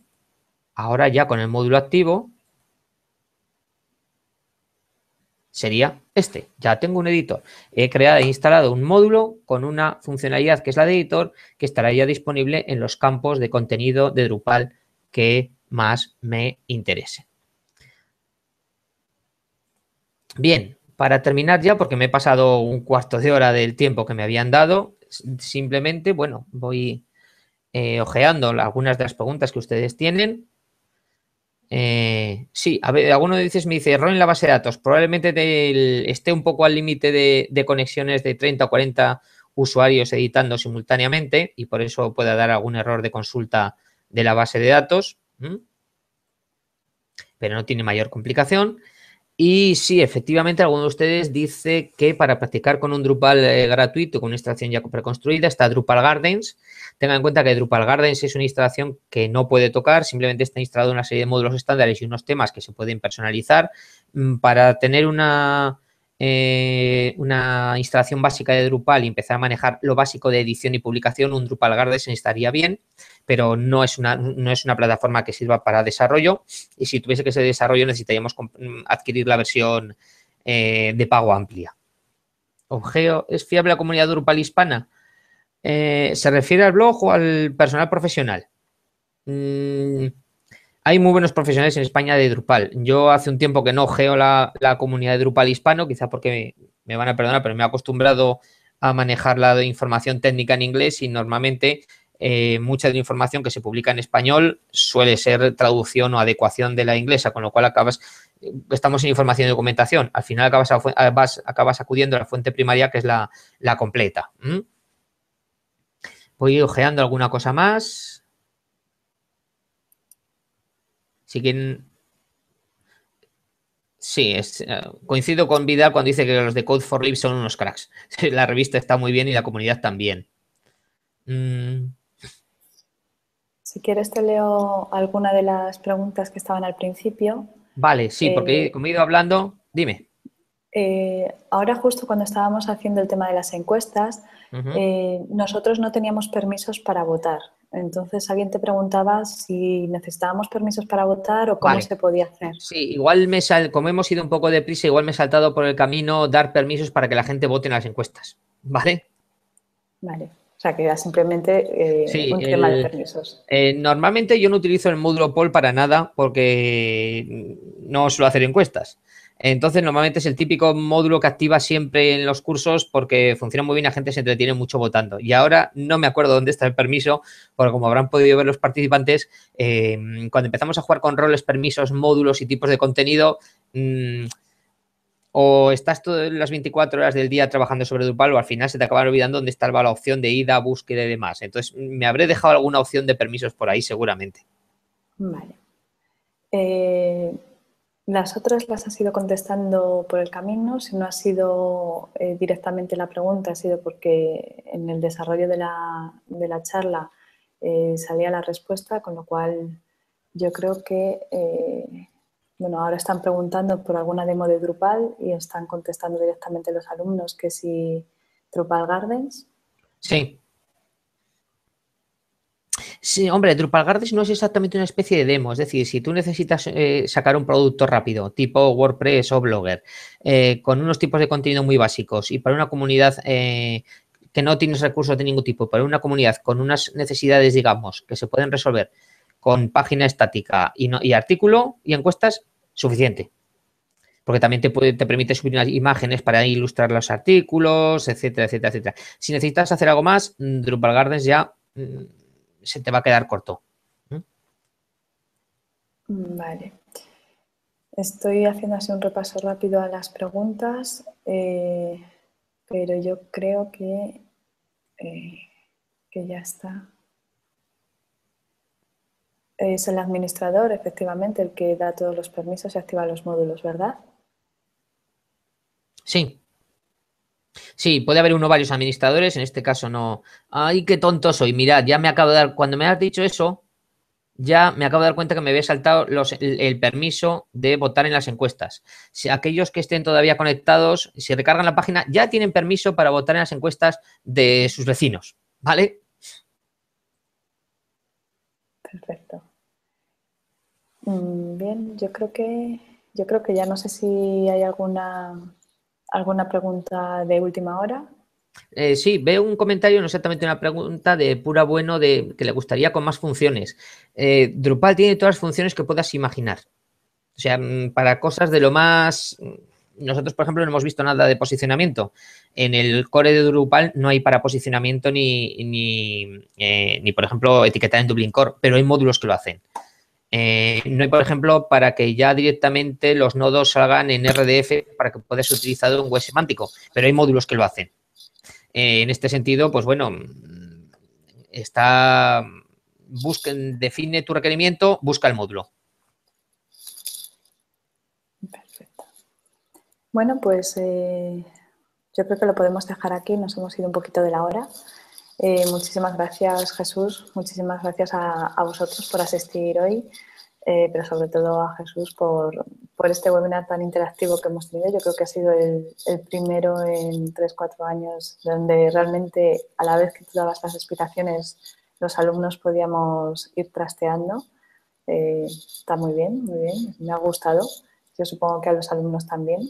ahora ya con el módulo activo sería este. Ya tengo un editor. He creado e instalado un módulo con una funcionalidad que es la de editor que estará ya disponible en los campos de contenido de Drupal que más me interese. Bien, para terminar ya, porque me he pasado un cuarto de hora del tiempo que me habían dado, simplemente, bueno, voy eh, ojeando algunas de las preguntas que ustedes tienen. Eh, sí, a ver, alguno de ustedes me dice error en la base de datos. Probablemente esté un poco al límite de, conexiones de 30 o 40 usuarios editando simultáneamente y por eso pueda dar algún error de consulta de la base de datos. Pero no tiene mayor complicación. Y sí, efectivamente, alguno de ustedes dice que para practicar con un Drupal eh, gratuito, con una instalación ya preconstruida, está Drupal Gardens. Tengan en cuenta que Drupal Gardens es una instalación que no puede tocar, simplemente está instalado una serie de módulos estándares y unos temas que se pueden personalizar. Mm, para tener una, eh, una instalación básica de Drupal y empezar a manejar lo básico de edición y publicación, un Drupal Gardens estaría bien pero no es, una, no es una plataforma que sirva para desarrollo y si tuviese que ser desarrollo necesitaríamos adquirir la versión eh, de pago amplia. Ogeo, es fiable la comunidad Drupal hispana? Eh, ¿Se refiere al blog o al personal profesional? Mm, hay muy buenos profesionales en España de Drupal. Yo hace un tiempo que no geo la, comunidad Drupal hispano, quizá porque me, me, van a perdonar, pero me he acostumbrado a manejar la información técnica en inglés y normalmente eh, mucha de la información que se publica en español suele ser traducción o adecuación de la inglesa, con lo cual acabas, eh, estamos en información y documentación, al final acabas, acabas acudiendo a la fuente primaria que es la, la completa. Voy ojeando alguna cosa más. Sí, eh, coincido con Vidal cuando dice que los de Code for Live son unos cracks. [LAUGHS] La revista está muy bien y la comunidad también. Mm. Si quieres te leo alguna de las preguntas que estaban al principio. Vale, sí, porque eh, como he ido hablando, dime. Eh, ahora justo cuando estábamos haciendo el tema de las encuestas, eh, nosotros no teníamos permisos para votar. Entonces alguien te preguntaba si necesitábamos permisos para votar o cómo se podía hacer. Sí, igual me sal, como hemos ido un poco deprisa, igual me he saltado por el camino dar permisos para que la gente vote en las encuestas. ¿Vale? Vale. O sea, que era simplemente eh, un tema de permisos. Eh, normalmente yo no utilizo el módulo poll para nada porque no suelo hacer encuestas. Entonces, normalmente es el típico módulo que activa siempre en los cursos porque funciona muy bien, la gente se entretiene mucho votando. Y ahora no me acuerdo dónde está el permiso, porque como habrán podido ver los participantes, eh, cuando empezamos a jugar con roles, permisos, módulos y tipos de contenido, mm, o estás todas las 24 horas del día trabajando sobre Drupal o al final se te acaba olvidando dónde estaba la opción de ida, búsqueda y demás. Entonces, me habré dejado alguna opción de permisos por ahí seguramente. Vale. Eh, las otras las has ido contestando por el camino. Si no ha sido eh, directamente la pregunta, ha sido porque en el desarrollo de la, charla eh, salía la respuesta, con lo cual yo creo que bueno, ahora están preguntando por alguna demo de Drupal y están contestando directamente los alumnos que si Drupal Gardens. Sí. Sí, hombre, Drupal Gardens no es exactamente una especie de demo. Es decir, si tú necesitas eh, sacar un producto rápido, tipo WordPress o Blogger, eh, con unos tipos de contenido muy básicos y para una comunidad eh, que no tienes recursos de ningún tipo, para una comunidad con unas necesidades, digamos, que se pueden resolver con página estática y, artículo y encuestas, suficiente. Porque también te, puede, te permite subir unas imágenes para ilustrar los artículos, etcétera, etcétera, etcétera. Si necesitas hacer algo más, mm, Drupal Gardens ya mm, se te va a quedar corto. Mm, vale. Estoy haciendo así un repaso rápido a las preguntas, eh, pero yo creo que, eh, que ya está. Eh, es el administrador, efectivamente, el que da todos los permisos y activa los módulos, ¿verdad? Sí. Sí, puede haber uno varios administradores, en este caso no. Ay, qué tonto soy. Mirad, ya me acabo de dar, cuando me has dicho eso, ya me acabo de dar cuenta que me había saltado los, el, el, permiso de votar en las encuestas. Si aquellos que estén todavía conectados, si recargan la página, ya tienen permiso para votar en las encuestas de sus vecinos, ¿vale? Perfecto. Mm, bien, yo creo que yo creo que ya no sé si hay alguna alguna pregunta de última hora. Eh, sí, veo un comentario, no exactamente una pregunta de pura bueno de que le gustaría con más funciones. Eh, Drupal tiene todas las funciones que puedas imaginar. O sea, mm, para cosas de lo más. Mm, nosotros, por ejemplo, no hemos visto nada de posicionamiento. En el core de Drupal no hay para posicionamiento ni, ni eh, por ejemplo, etiquetar en Dublin Core, pero hay módulos que lo hacen. Eh, no hay, por ejemplo, para que ya directamente los nodos salgan en RDF para que puedas utilizar un web semántico, pero hay módulos que lo hacen. Eh, en este sentido, pues bueno, está, define tu requerimiento, busca el módulo. Perfecto. Bueno, pues eh, yo creo que lo podemos dejar aquí, nos hemos ido un poquito de la hora. Eh, muchísimas gracias, Jesús. Muchísimas gracias a, vosotros por asistir hoy, eh, pero sobre todo a Jesús por, este webinar tan interactivo que hemos tenido. Yo creo que ha sido el, primero en tres cuatro años donde realmente a la vez que tú dabas las explicaciones, los alumnos podíamos ir trasteando. Eh, está muy bien, muy bien. Me ha gustado. Yo supongo que a los alumnos también.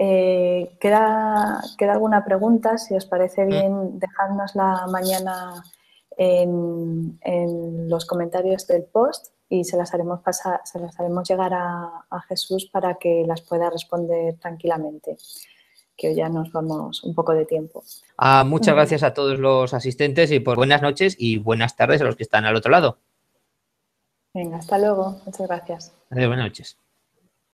Eh, queda, queda, alguna pregunta, si os parece mm. bien, la mañana en, los comentarios del post y se las haremos, pasar, se las haremos llegar a, Jesús para que las pueda responder tranquilamente que ya nos vamos un poco de tiempo. Ah, muchas gracias a todos los asistentes y por buenas noches y buenas tardes a los que están al otro lado. Venga, hasta luego. Muchas gracias. buenas noches.